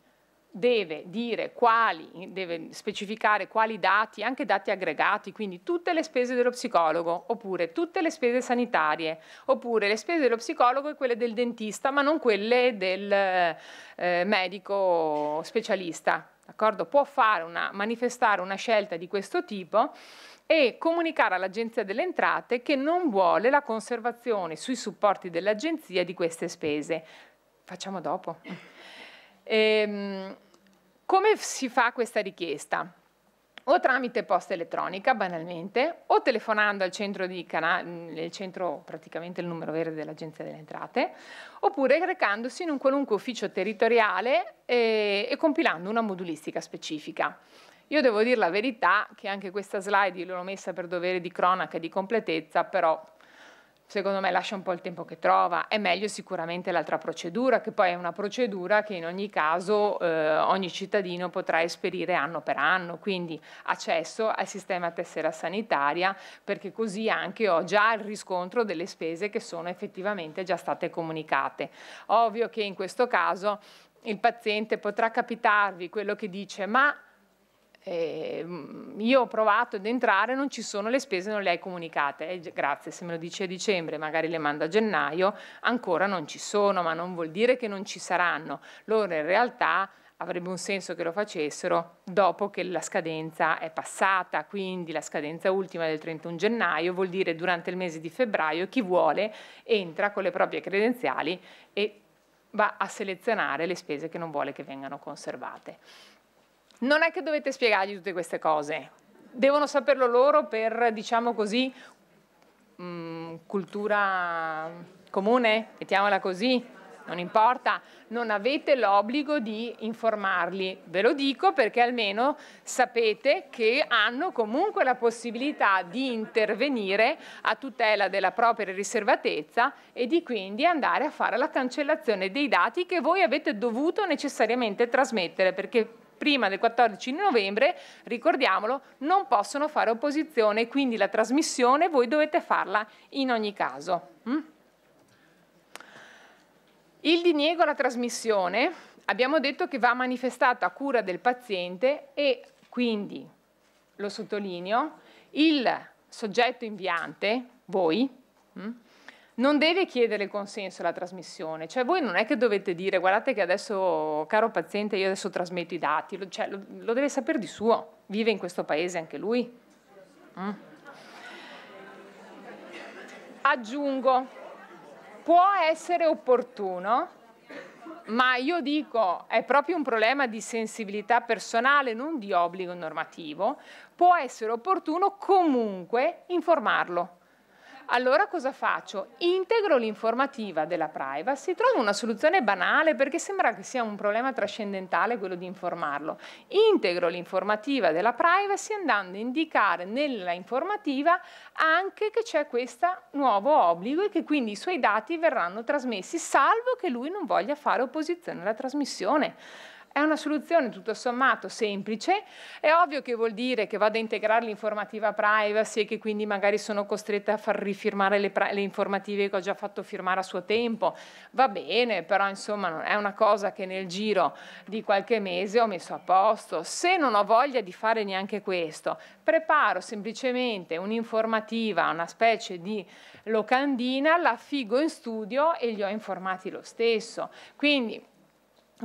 deve dire quali, deve specificare quali dati, anche dati aggregati, quindi tutte le spese dello psicologo, oppure tutte le spese sanitarie, oppure le spese dello psicologo e quelle del dentista, ma non quelle del eh, medico specialista può una, manifestare una scelta di questo tipo e comunicare all'Agenzia delle Entrate che non vuole la conservazione sui supporti dell'Agenzia di queste spese. Facciamo dopo. Ehm, come si fa questa richiesta? o tramite posta elettronica, banalmente, o telefonando al centro, di canale, mm, il centro praticamente il numero verde dell'Agenzia delle Entrate, oppure recandosi in un qualunque ufficio territoriale e, eh, e compilando una modulistica specifica. Io devo dire la verità che anche questa slide l'ho messa per dovere di cronaca e di completezza, però secondo me lascia un po' il tempo che trova, è meglio sicuramente l'altra procedura, che poi è una procedura che in ogni caso eh, ogni cittadino potrà esperire anno per anno, quindi accesso al sistema tessera sanitaria, perché così anche ho già il riscontro delle spese che sono effettivamente già state comunicate. Ovvio che in questo caso il paziente potrà capitarvi quello che dice, ma eh, io ho provato ad entrare, non ci sono le spese, non le hai comunicate. Eh, grazie, se me lo dice a dicembre, magari le manda a gennaio, ancora non ci sono, ma non vuol dire che non ci saranno. Loro in realtà avrebbe un senso che lo facessero dopo che la scadenza è passata, quindi la scadenza ultima del 31 gennaio vuol dire durante il mese di febbraio chi vuole entra con le proprie credenziali e va a selezionare le spese che non vuole che vengano conservate. Non è che dovete spiegargli tutte queste cose, devono saperlo loro per, diciamo così, mh, mm, cultura comune, mettiamola così, non importa, non avete l'obbligo di informarli. Ve lo dico perché almeno sapete che hanno comunque la possibilità di intervenire a tutela della propria riservatezza e di quindi andare a fare la cancellazione dei dati che voi avete dovuto necessariamente trasmettere perché prima del 14 novembre, ricordiamolo, non possono fare opposizione, quindi la trasmissione voi dovete farla in ogni caso. Mm? Il diniego alla trasmissione abbiamo detto che va manifestato a cura del paziente e quindi, lo sottolineo, il soggetto inviante, voi, mm, non deve chiedere il consenso alla trasmissione, cioè voi non è che dovete dire guardate che adesso, caro paziente, io adesso trasmetto i dati, lo, cioè, lo, lo deve sapere di suo, vive in questo paese anche lui. Mm. Aggiungo, può essere opportuno, ma io dico è proprio un problema di sensibilità personale, non di obbligo normativo, può essere opportuno comunque informarlo allora cosa faccio? Integro l'informativa della privacy, trovo una soluzione banale perché sembra che sia un problema trascendentale quello di informarlo. Integro l'informativa della privacy andando a indicare nella informativa anche che c'è questo nuovo obbligo e che quindi i suoi dati verranno trasmessi, salvo che lui non voglia fare opposizione alla trasmissione. È una soluzione tutto sommato semplice, è ovvio che vuol dire che vado a integrare l'informativa privacy e che quindi magari sono costretta a far rifirmare le, le, informative che ho già fatto firmare a suo tempo, va bene, però insomma è una cosa che nel giro di qualche mese ho messo a posto. Se non ho voglia di fare neanche questo, preparo semplicemente un'informativa, una specie di locandina, la figo in studio e li ho informati lo stesso. Quindi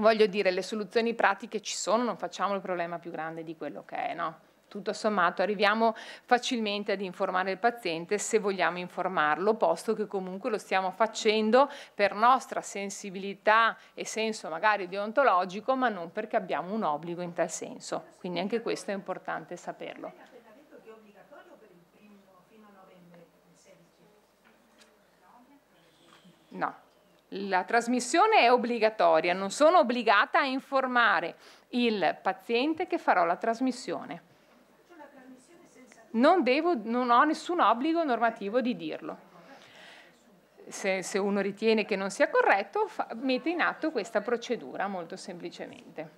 voglio dire, le soluzioni pratiche ci sono, non facciamo il problema più grande di quello che è, no? Tutto sommato arriviamo facilmente ad informare il paziente se vogliamo informarlo, posto che comunque lo stiamo facendo per nostra sensibilità e senso magari deontologico, ma non perché abbiamo un obbligo in tal senso. Quindi anche questo è importante saperlo. No la trasmissione è obbligatoria, non sono obbligata a informare il paziente che farò la trasmissione. Non, devo, non ho nessun obbligo normativo di dirlo. Se, se, uno ritiene che non sia corretto, fa, mette in atto questa procedura molto semplicemente.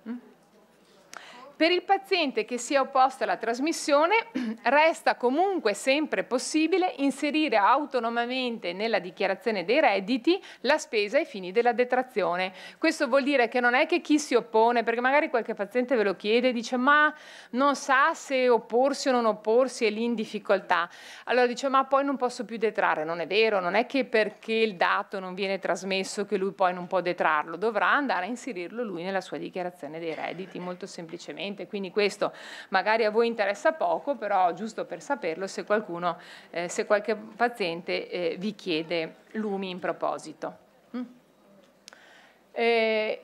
Per il paziente che si è opposto alla trasmissione *clears throat* resta comunque sempre possibile inserire autonomamente nella dichiarazione dei redditi la spesa ai fini della detrazione. Questo vuol dire che non è che chi si oppone, perché magari qualche paziente ve lo chiede e dice ma non sa se opporsi o non opporsi è lì in difficoltà. Allora dice ma poi non posso più detrarre, non è vero, non è che perché il dato non viene trasmesso che lui poi non può detrarlo, dovrà andare a inserirlo lui nella sua dichiarazione dei redditi, molto semplicemente corrente, quindi questo magari a voi interessa poco, però giusto per saperlo se qualcuno, eh, se qualche paziente eh, vi chiede lumi in proposito. Mm. Eh,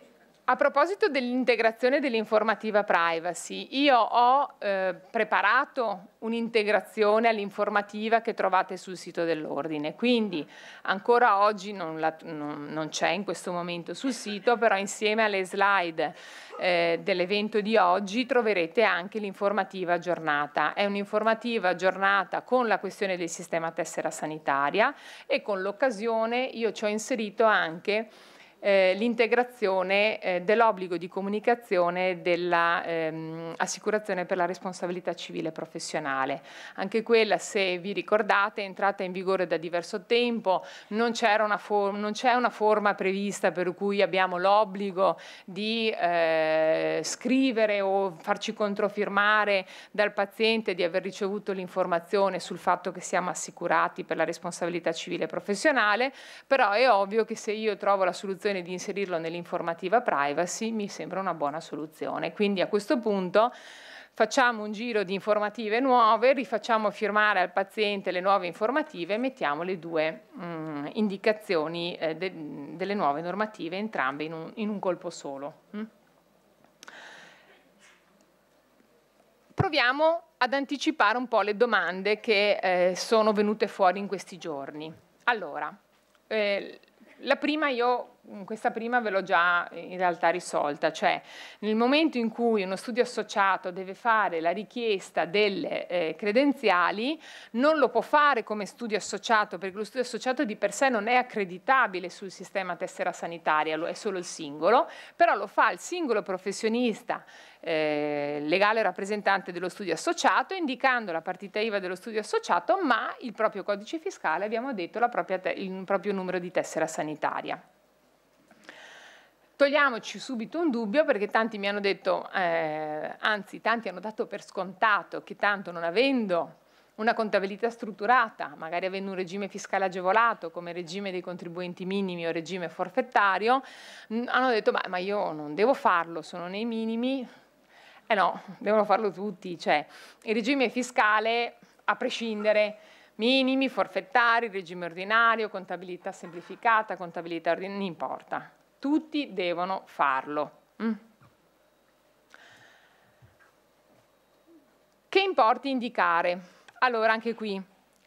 a proposito dell'integrazione dell'informativa privacy, io ho eh, preparato un'integrazione all'informativa che trovate sul sito dell'Ordine, quindi ancora oggi non, non, non c'è in questo momento sul sito, però insieme alle slide eh, dell'evento di oggi troverete anche l'informativa aggiornata. È un'informativa aggiornata con la questione del sistema tessera sanitaria e con l'occasione io ci ho inserito anche eh, l'integrazione eh, dell'obbligo di comunicazione dell'assicurazione ehm, per la responsabilità civile professionale. Anche quella, se vi ricordate, è entrata in vigore da diverso tempo, non, c'è una, una forma prevista per cui abbiamo l'obbligo di eh, scrivere o farci controfirmare dal paziente di aver ricevuto l'informazione sul fatto che siamo assicurati per la responsabilità civile professionale, però è ovvio che se io trovo la soluzione decisione di inserirlo nell'informativa privacy mi sembra una buona soluzione. Quindi a questo punto facciamo un giro di informative nuove, rifacciamo firmare al paziente le nuove informative e mettiamo le due mh, mm, indicazioni eh, de, delle nuove normative entrambe in un, in un colpo solo. Mh? Mm? Proviamo ad anticipare un po' le domande che eh, sono venute fuori in questi giorni. Allora, eh, la prima io Mm, questa prima ve l'ho già eh, in realtà risolta, cioè nel momento in cui uno studio associato deve fare la richiesta delle eh, credenziali, non lo può fare come studio associato perché lo studio associato di per sé non è accreditabile sul sistema tessera sanitaria, lo è solo il singolo, però lo fa il singolo professionista eh, legale rappresentante dello studio associato, indicando la partita IVA dello studio associato, ma il proprio codice fiscale, abbiamo detto, propria, il proprio numero di tessera sanitaria. Togliamoci subito un dubbio perché tanti mi hanno detto, eh, anzi tanti hanno dato per scontato che tanto non avendo una contabilità strutturata, magari avendo un regime fiscale agevolato come regime dei contribuenti minimi o regime forfettario, hanno detto ma, ma io non devo farlo, sono nei minimi, eh no, devono farlo tutti, cioè il regime fiscale a prescindere minimi, forfettari, regime ordinario, contabilità semplificata, contabilità ordinaria, non importa tutti devono farlo. Mm. Che importi indicare? Allora, anche qui,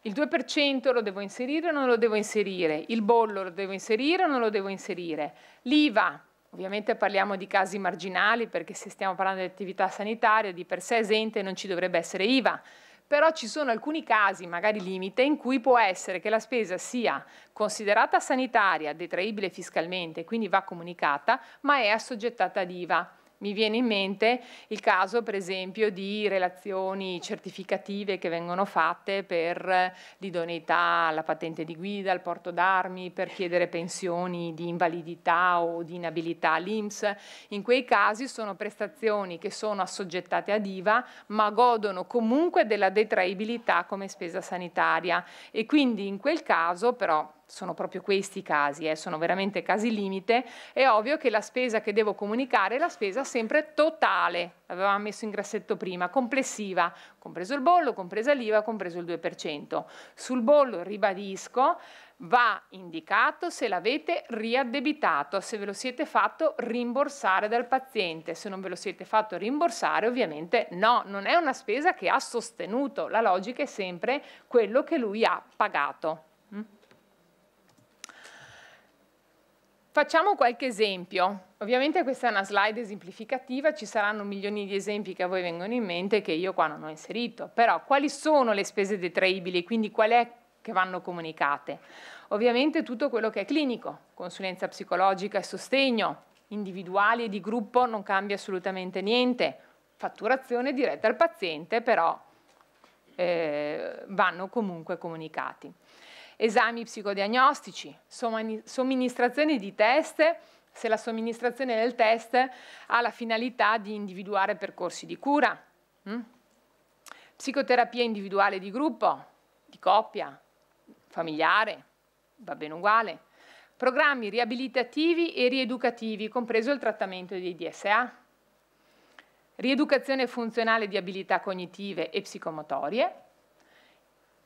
il 2% lo devo inserire o non lo devo inserire? Il bollo lo devo inserire o non lo devo inserire? L'IVA, ovviamente parliamo di casi marginali perché se stiamo parlando di attività sanitaria, di per sé esente non ci dovrebbe essere IVA però ci sono alcuni casi, magari limite, in cui può essere che la spesa sia considerata sanitaria, detraibile fiscalmente, quindi va comunicata, ma è assoggettata ad IVA. Mi viene in mente il caso, per esempio, di relazioni certificative che vengono fatte per eh, l'idoneità alla patente di guida, al porto d'armi, per chiedere pensioni di invalidità o di inabilità all'INPS. In quei casi sono prestazioni che sono assoggettate ad IVA, ma godono comunque della detraibilità come spesa sanitaria. E quindi in quel caso, però, sono proprio questi i casi, eh, sono veramente casi limite, è ovvio che la spesa che devo comunicare è la spesa sempre totale, l'avevamo messo in grassetto prima, complessiva, compreso il bollo, compresa l'IVA, compreso il 2%. Sul bollo, ribadisco, va indicato se l'avete riaddebitato, se ve lo siete fatto rimborsare dal paziente, se non ve lo siete fatto rimborsare ovviamente no, non è una spesa che ha sostenuto, la logica è sempre quello che lui ha pagato. Facciamo qualche esempio. Ovviamente questa è una slide esemplificativa, ci saranno milioni di esempi che a voi vengono in mente che io qua non ho inserito, però quali sono le spese detraibili, quindi qual è che vanno comunicate? Ovviamente tutto quello che è clinico, consulenza psicologica e sostegno, individuali e di gruppo non cambia assolutamente niente, fatturazione diretta al paziente però eh, vanno comunque comunicati esami psicodiagnostici, somministrazione di test se la somministrazione del test ha la finalità di individuare percorsi di cura, mm? psicoterapia individuale di gruppo, di coppia, familiare, va bene uguale, programmi riabilitativi e rieducativi, compreso il trattamento dei DSA, rieducazione funzionale di abilità cognitive e psicomotorie,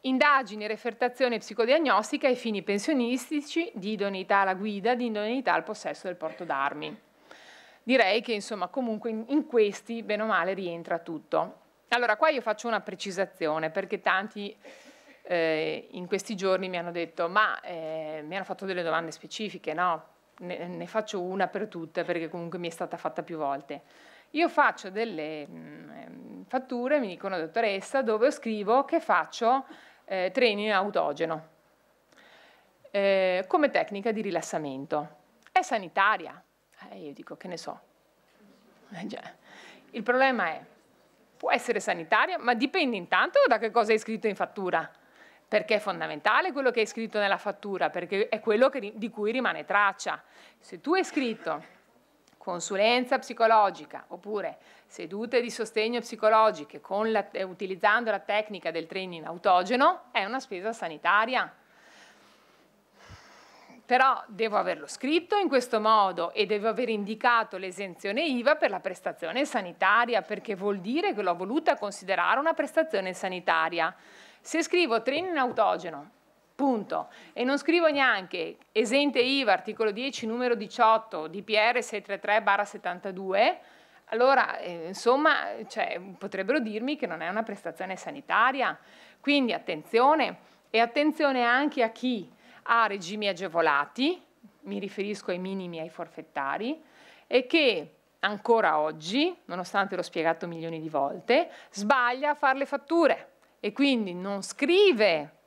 Indagini e refertazione psicodiagnostica ai fini pensionistici di idoneità alla guida, di idoneità al possesso del porto d'armi. Direi che insomma comunque in questi bene o male rientra tutto. Allora qua io faccio una precisazione perché tanti eh, in questi giorni mi hanno detto ma eh, mi hanno fatto delle domande specifiche, no? Ne, ne, faccio una per tutte perché comunque mi è stata fatta più volte. Io faccio delle mh, mm, fatture, mi dicono dottoressa, dove scrivo che faccio eh, treni autogeno eh, come tecnica di rilassamento. È sanitaria? Eh, io dico che ne so. Eh, Il problema è, può essere sanitaria, ma dipende intanto da che cosa hai scritto in fattura, perché è fondamentale quello che hai scritto nella fattura, perché è quello che, di cui rimane traccia. Se tu hai scritto consulenza psicologica oppure sedute di sostegno psicologiche la, eh, utilizzando la tecnica del training autogeno è una spesa sanitaria. Però devo averlo scritto in questo modo e devo aver indicato l'esenzione IVA per la prestazione sanitaria perché vuol dire che l'ho voluta considerare una prestazione sanitaria. Se scrivo training autogeno punto. E non scrivo neanche esente IVA, articolo 10, numero 18, DPR 633-72, allora, eh, insomma, cioè, potrebbero dirmi che non è una prestazione sanitaria. Quindi attenzione, e attenzione anche a chi ha regimi agevolati, mi riferisco ai minimi e ai forfettari, e che ancora oggi, nonostante l'ho spiegato milioni di volte, sbaglia a fare le fatture e quindi non scrive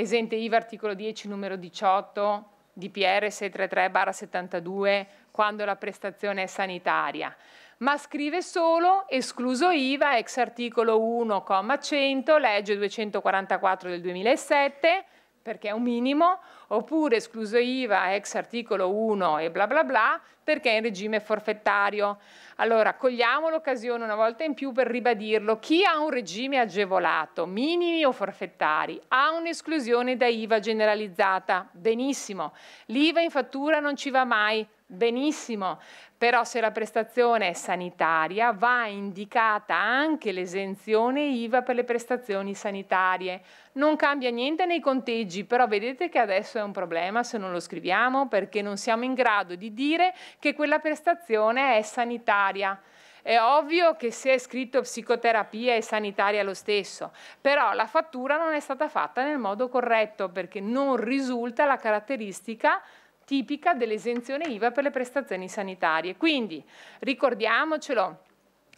esente IVA articolo 10 numero 18 DPR 633-72 quando la prestazione è sanitaria, ma scrive solo escluso IVA ex articolo 1,100 legge 244 del 2007 perché è un minimo, oppure escluso IVA ex articolo 1 e bla bla bla perché è in regime forfettario. Allora, cogliamo l'occasione una volta in più per ribadirlo. Chi ha un regime agevolato, minimi o forfettari, ha un'esclusione da IVA generalizzata. Benissimo. L'IVA in fattura non ci va mai, Benissimo, però se la prestazione è sanitaria va indicata anche l'esenzione IVA per le prestazioni sanitarie. Non cambia niente nei conteggi, però vedete che adesso è un problema se non lo scriviamo perché non siamo in grado di dire che quella prestazione è sanitaria. È ovvio che se è scritto psicoterapia e sanitaria lo stesso, però la fattura non è stata fatta nel modo corretto perché non risulta la caratteristica tipica dell'esenzione IVA per le prestazioni sanitarie. Quindi ricordiamocelo,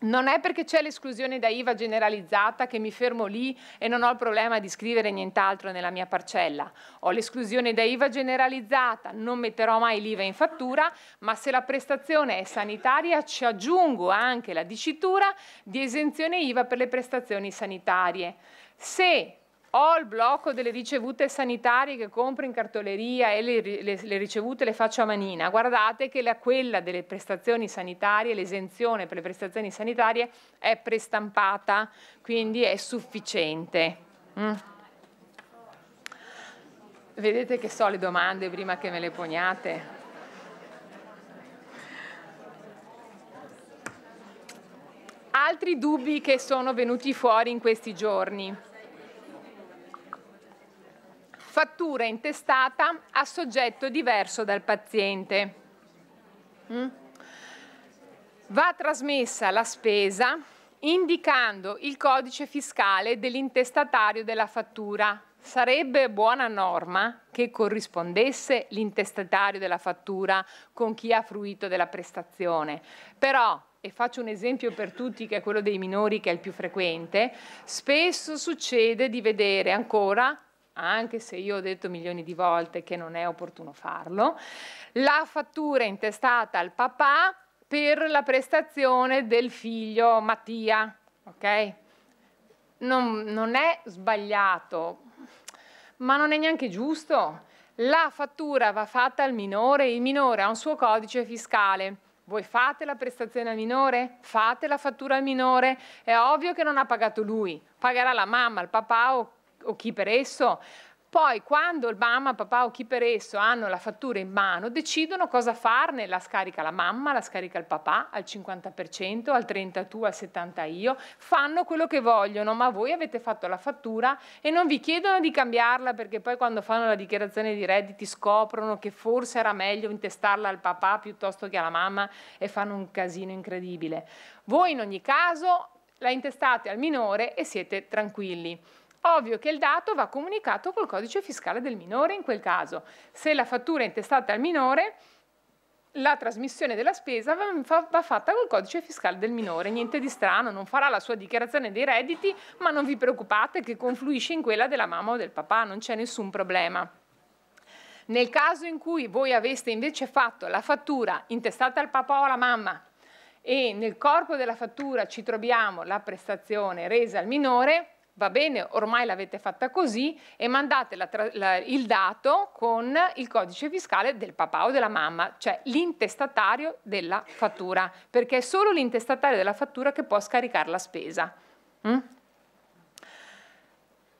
non è perché c'è l'esclusione da IVA generalizzata che mi fermo lì e non ho il problema di scrivere nient'altro nella mia parcella. Ho l'esclusione da IVA generalizzata, non metterò mai l'IVA in fattura, ma se la prestazione è sanitaria ci aggiungo anche la dicitura di esenzione IVA per le prestazioni sanitarie. Se ho il blocco delle ricevute sanitarie che compro in cartoleria e le, le, le ricevute le faccio a manina, guardate che la, quella delle prestazioni sanitarie, l'esenzione per le prestazioni sanitarie è prestampata, quindi è sufficiente. Mm. Vedete che so le domande prima che me le poniate. Altri dubbi che sono venuti fuori in questi giorni fattura intestata a soggetto diverso dal paziente. Mm? Va trasmessa la spesa indicando il codice fiscale dell'intestatario della fattura. Sarebbe buona norma che corrispondesse l'intestatario della fattura con chi ha fruito della prestazione. Però e faccio un esempio per tutti che è quello dei minori che è il più frequente, spesso succede di vedere ancora anche se io ho detto milioni di volte che non è opportuno farlo, la fattura intestata al papà per la prestazione del figlio Mattia, ok? Non, non è sbagliato, ma non è neanche giusto. La fattura va fatta al minore, il minore ha un suo codice fiscale. Voi fate la prestazione al minore? Fate la fattura al minore? È ovvio che non ha pagato lui, pagherà la mamma, il papà o o chi per esso, poi quando il mamma, papà o chi per esso hanno la fattura in mano, decidono cosa farne, la scarica la mamma, la scarica il papà al 50%, al 30 tu, al 70 io, fanno quello che vogliono, ma voi avete fatto la fattura e non vi chiedono di cambiarla perché poi quando fanno la dichiarazione di redditi scoprono che forse era meglio intestarla al papà piuttosto che alla mamma e fanno un casino incredibile. Voi in ogni caso la intestate al minore e siete tranquilli. Ovvio che il dato va comunicato col codice fiscale del minore in quel caso. Se la fattura è intestata al minore, la trasmissione della spesa va fatta col codice fiscale del minore, niente di strano, non farà la sua dichiarazione dei redditi, ma non vi preoccupate che confluisce in quella della mamma o del papà, non c'è nessun problema. Nel caso in cui voi aveste invece fatto la fattura intestata al papà o alla mamma e nel corpo della fattura ci troviamo la prestazione resa al minore, va bene, ormai l'avete fatta così e mandate la, la, il dato con il codice fiscale del papà o della mamma, cioè l'intestatario della fattura, perché è solo l'intestatario della fattura che può scaricare la spesa. Mm?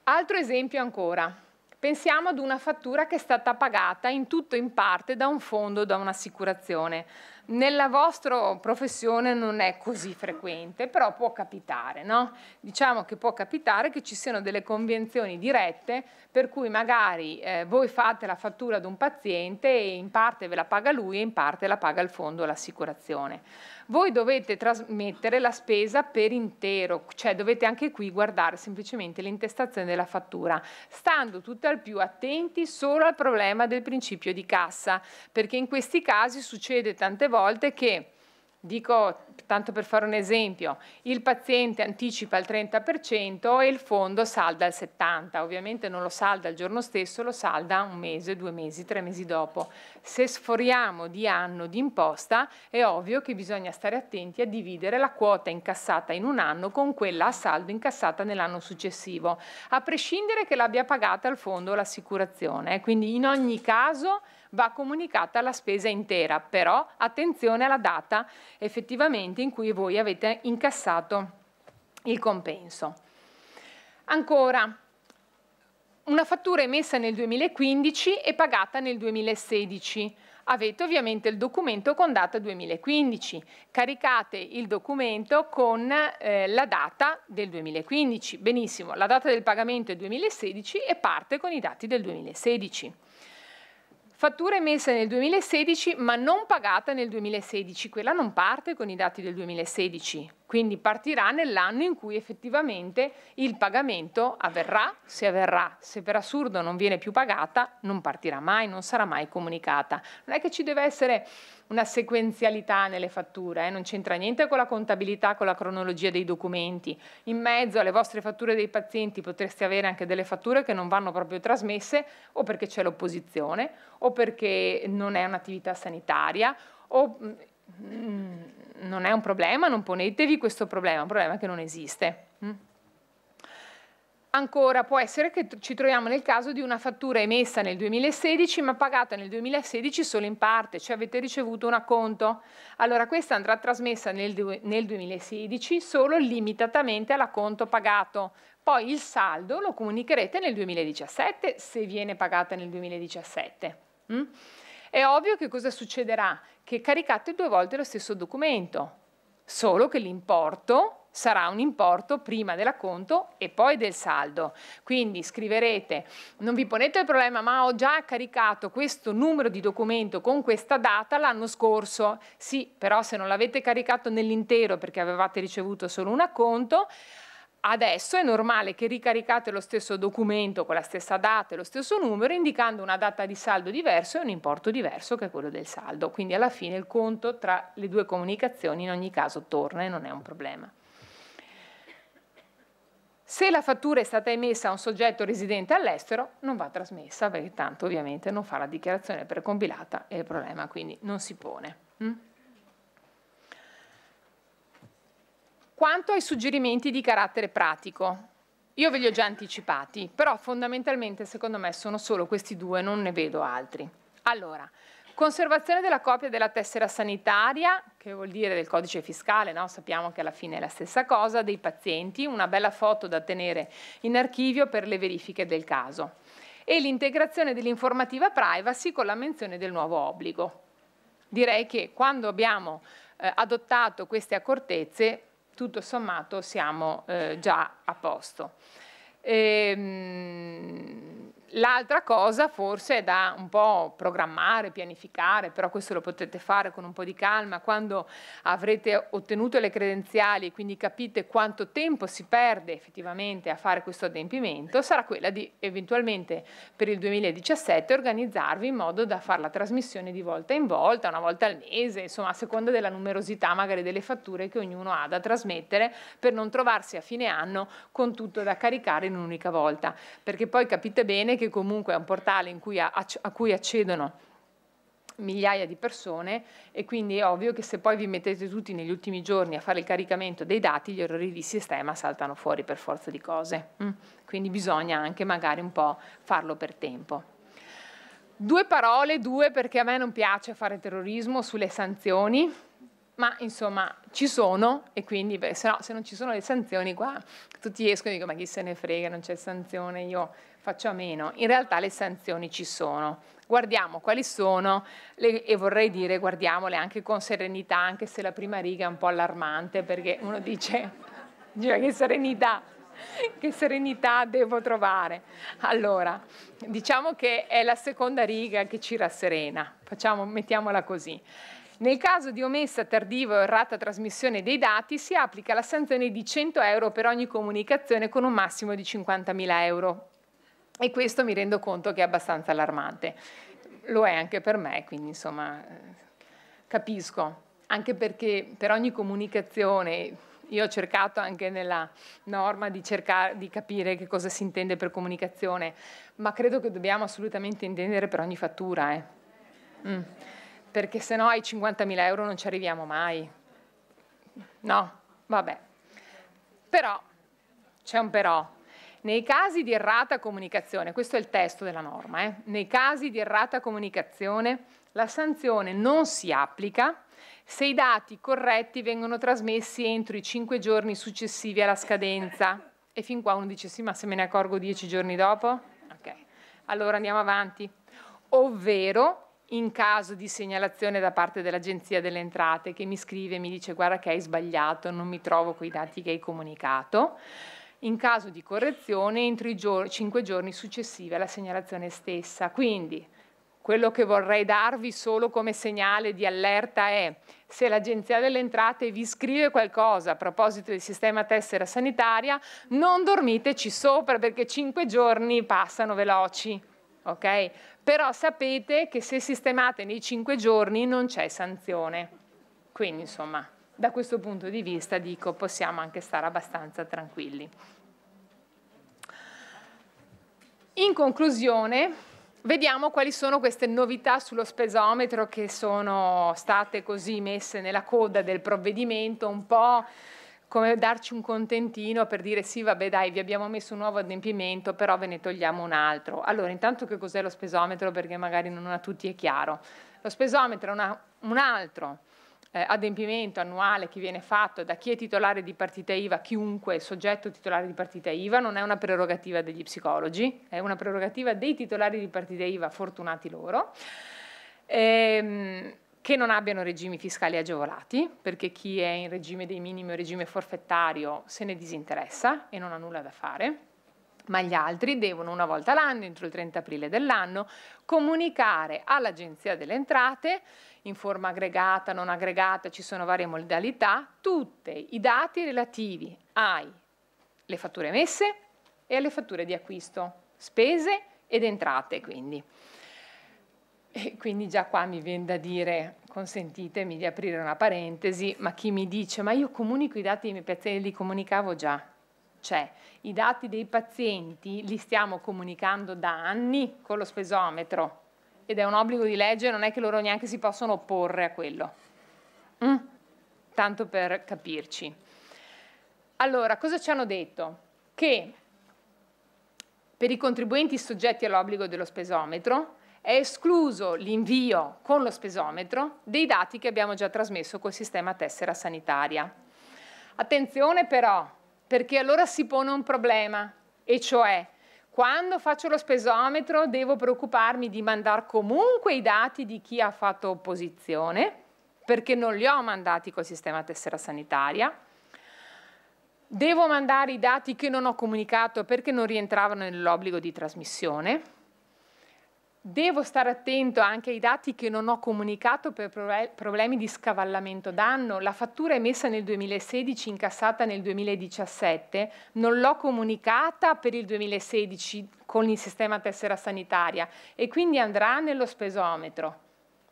Altro esempio ancora. Pensiamo ad una fattura che è stata pagata in tutto o in parte da un fondo o da un'assicurazione. Nella vostra professione non è così frequente, però può capitare, no? Diciamo che può capitare che ci siano delle convenzioni dirette per cui magari eh, voi fate la fattura ad un paziente e in parte ve la paga lui e in parte la paga il fondo l'assicurazione. Voi dovete trasmettere la spesa per intero, cioè dovete anche qui guardare semplicemente l'intestazione della fattura, stando tutto tutt'al più attenti solo al problema del principio di cassa, perché in questi casi succede tante volte che Dico, tanto per fare un esempio, il paziente anticipa il 30% e il fondo salda il 70%, ovviamente non lo salda il giorno stesso, lo salda un mese, due mesi, tre mesi dopo. Se sforiamo di anno di imposta è ovvio che bisogna stare attenti a dividere la quota incassata in un anno con quella a saldo incassata nell'anno successivo, a prescindere che l'abbia pagata il fondo o l'assicurazione. Quindi in ogni caso va comunicata la spesa intera, però attenzione alla data effettivamente in cui voi avete incassato il compenso. Ancora, una fattura emessa nel 2015 e pagata nel 2016. Avete ovviamente il documento con data 2015. Caricate il documento con eh, la data del 2015. Benissimo, la data del pagamento è 2016 e parte con i dati del 2016. Fattura emessa nel 2016 ma non pagata nel 2016, quella non parte con i dati del 2016. Quindi partirà nell'anno in cui effettivamente il pagamento avverrà, se avverrà, se per assurdo non viene più pagata, non partirà mai, non sarà mai comunicata. Non è che ci deve essere una sequenzialità nelle fatture, eh? non c'entra niente con la contabilità, con la cronologia dei documenti. In mezzo alle vostre fatture dei pazienti potreste avere anche delle fatture che non vanno proprio trasmesse o perché c'è l'opposizione o perché non è un'attività sanitaria o Mm, non è un problema, non ponetevi questo problema, è un problema che non esiste. Mm. Ancora può essere che ci troviamo nel caso di una fattura emessa nel 2016 ma pagata nel 2016 solo in parte, cioè avete ricevuto un acconto. Allora questa andrà trasmessa nel, nel 2016 solo limitatamente all'acconto pagato. Poi il saldo lo comunicherete nel 2017 se viene pagata nel 2017. Mm? È ovvio che cosa succederà? Che caricate due volte lo stesso documento, solo che l'importo sarà un importo prima dell'acconto e poi del saldo. Quindi scriverete, non vi ponete il problema, ma ho già caricato questo numero di documento con questa data l'anno scorso. Sì, però se non l'avete caricato nell'intero perché avevate ricevuto solo un acconto, Adesso è normale che ricaricate lo stesso documento con la stessa data e lo stesso numero, indicando una data di saldo diverso e un importo diverso che è quello del saldo. Quindi alla fine il conto tra le due comunicazioni in ogni caso torna e non è un problema. Se la fattura è stata emessa a un soggetto residente all'estero, non va trasmessa perché tanto ovviamente non fa la dichiarazione precompilata e il problema quindi non si pone. Mm? Quanto ai suggerimenti di carattere pratico, io ve li ho già anticipati, però fondamentalmente secondo me sono solo questi due, non ne vedo altri. Allora, conservazione della copia della tessera sanitaria, che vuol dire del codice fiscale, no? sappiamo che alla fine è la stessa cosa, dei pazienti, una bella foto da tenere in archivio per le verifiche del caso. E l'integrazione dell'informativa privacy con la menzione del nuovo obbligo. Direi che quando abbiamo eh, adottato queste accortezze tutto sommato siamo eh, già a posto. E, ehm, L'altra cosa forse è da un po' programmare, pianificare, però questo lo potete fare con un po' di calma quando avrete ottenuto le credenziali e quindi capite quanto tempo si perde effettivamente a fare questo adempimento, sarà quella di eventualmente per il 2017 organizzarvi in modo da fare la trasmissione di volta in volta, una volta al mese, insomma a seconda della numerosità magari delle fatture che ognuno ha da trasmettere per non trovarsi a fine anno con tutto da caricare in un'unica volta, perché poi capite bene che comunque è un portale cui a, a cui accedono migliaia di persone e quindi è ovvio che se poi vi mettete tutti negli ultimi giorni a fare il caricamento dei dati, gli errori di sistema saltano fuori per forza di cose. Mm? Quindi bisogna anche magari un po' farlo per tempo. Due parole, due perché a me non piace fare terrorismo sulle sanzioni, ma insomma ci sono e quindi beh, se, no, se non ci sono le sanzioni qua tutti escono e dicono ma chi se ne frega, non c'è sanzione, io faccio a meno. In realtà le sanzioni ci sono. Guardiamo quali sono le, e vorrei dire guardiamole anche con serenità, anche se la prima riga è un po' allarmante perché uno dice, *laughs* cioè, che serenità, che serenità devo trovare. Allora, diciamo che è la seconda riga che ci rasserena, Facciamo, mettiamola così. Nel caso di omessa, tardiva o errata trasmissione dei dati si applica la sanzione di 100 euro per ogni comunicazione con un massimo di 50.000 euro e questo mi rendo conto che è abbastanza allarmante. Lo è anche per me, quindi insomma eh, capisco, anche perché per ogni comunicazione io ho cercato anche nella norma di, cercare, di capire che cosa si intende per comunicazione, ma credo che dobbiamo assolutamente intendere per ogni fattura, eh. mm. perché se no ai 50.000 euro non ci arriviamo mai. No, vabbè. Però, c'è un però, nei casi di errata comunicazione, questo è il testo della norma, eh? nei casi di errata comunicazione la sanzione non si applica se i dati corretti vengono trasmessi entro i cinque giorni successivi alla scadenza. E fin qua uno dice sì, ma se me ne accorgo dieci giorni dopo? Ok, allora andiamo avanti. Ovvero in caso di segnalazione da parte dell'Agenzia delle Entrate che mi scrive e mi dice guarda che hai sbagliato, non mi trovo con i dati che hai comunicato in caso di correzione entro i giorni, 5 giorni successivi alla segnalazione stessa. Quindi quello che vorrei darvi solo come segnale di allerta è se l'Agenzia delle Entrate vi scrive qualcosa a proposito del sistema tessera sanitaria, non dormiteci sopra perché cinque giorni passano veloci. Okay? Però sapete che se sistemate nei cinque giorni non c'è sanzione. Quindi insomma da questo punto di vista dico possiamo anche stare abbastanza tranquilli. In conclusione, Vediamo quali sono queste novità sullo spesometro che sono state così messe nella coda del provvedimento, un po' come darci un contentino per dire sì, vabbè dai, vi abbiamo messo un nuovo adempimento, però ve ne togliamo un altro. Allora, intanto che cos'è lo spesometro? Perché magari non a tutti è chiaro. Lo spesometro è una, un altro eh, adempimento annuale che viene fatto da chi è titolare di partita IVA, chiunque è soggetto titolare di partita IVA, non è una prerogativa degli psicologi, è una prerogativa dei titolari di partita IVA, fortunati loro. Ehm, che non abbiano regimi fiscali agevolati, perché chi è in regime dei minimi o regime forfettario se ne disinteressa e non ha nulla da fare, ma gli altri devono una volta l'anno, entro il 30 aprile dell'anno, comunicare all'Agenzia delle Entrate in forma aggregata, non aggregata, ci sono varie modalità, tutti i dati relativi alle fatture emesse e alle fatture di acquisto, spese ed entrate quindi. E quindi già qua mi viene da dire, consentitemi di aprire una parentesi, ma chi mi dice, ma io comunico i dati dei miei pazienti, li comunicavo già. Cioè, i dati dei pazienti li stiamo comunicando da anni con lo spesometro, ed è un obbligo di legge, non è che loro neanche si possono opporre a quello. Mm? Tanto per capirci. Allora, cosa ci hanno detto? Che per i contribuenti soggetti all'obbligo dello spesometro è escluso l'invio con lo spesometro dei dati che abbiamo già trasmesso col sistema tessera sanitaria. Attenzione però, perché allora si pone un problema, e cioè quando faccio lo spesometro devo preoccuparmi di mandare comunque i dati di chi ha fatto opposizione, perché non li ho mandati col sistema tessera sanitaria. Devo mandare i dati che non ho comunicato perché non rientravano nell'obbligo di trasmissione Devo stare attento anche ai dati che non ho comunicato per problemi di scavallamento danno. La fattura emessa nel 2016, incassata nel 2017, non l'ho comunicata per il 2016 con il sistema tessera sanitaria e quindi andrà nello spesometro.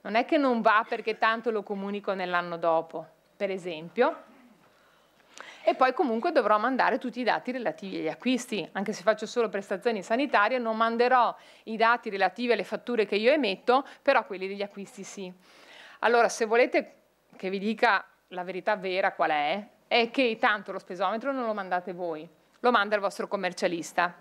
Non è che non va perché tanto lo comunico nell'anno dopo, per esempio e poi comunque dovrò mandare tutti i dati relativi agli acquisti, anche se faccio solo prestazioni sanitarie non manderò i dati relativi alle fatture che io emetto, però quelli degli acquisti sì. Allora se volete che vi dica la verità vera qual è, è che tanto lo spesometro non lo mandate voi, lo manda il vostro commercialista.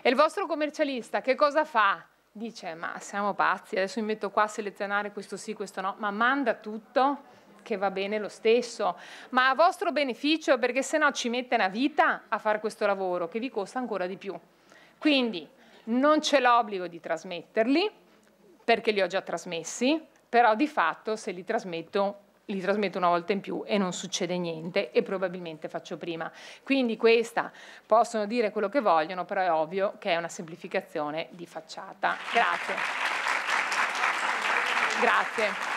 E il vostro commercialista che cosa fa? Dice, ma siamo pazzi, adesso mi metto qua a selezionare questo sì, questo no, ma manda tutto che va bene lo stesso, ma a vostro beneficio perché se no ci mette una vita a fare questo lavoro che vi costa ancora di più. Quindi non c'è l'obbligo di trasmetterli perché li ho già trasmessi, però di fatto se li trasmetto li trasmetto una volta in più e non succede niente e probabilmente faccio prima. Quindi questa possono dire quello che vogliono, però è ovvio che è una semplificazione di facciata. Grazie. Grazie.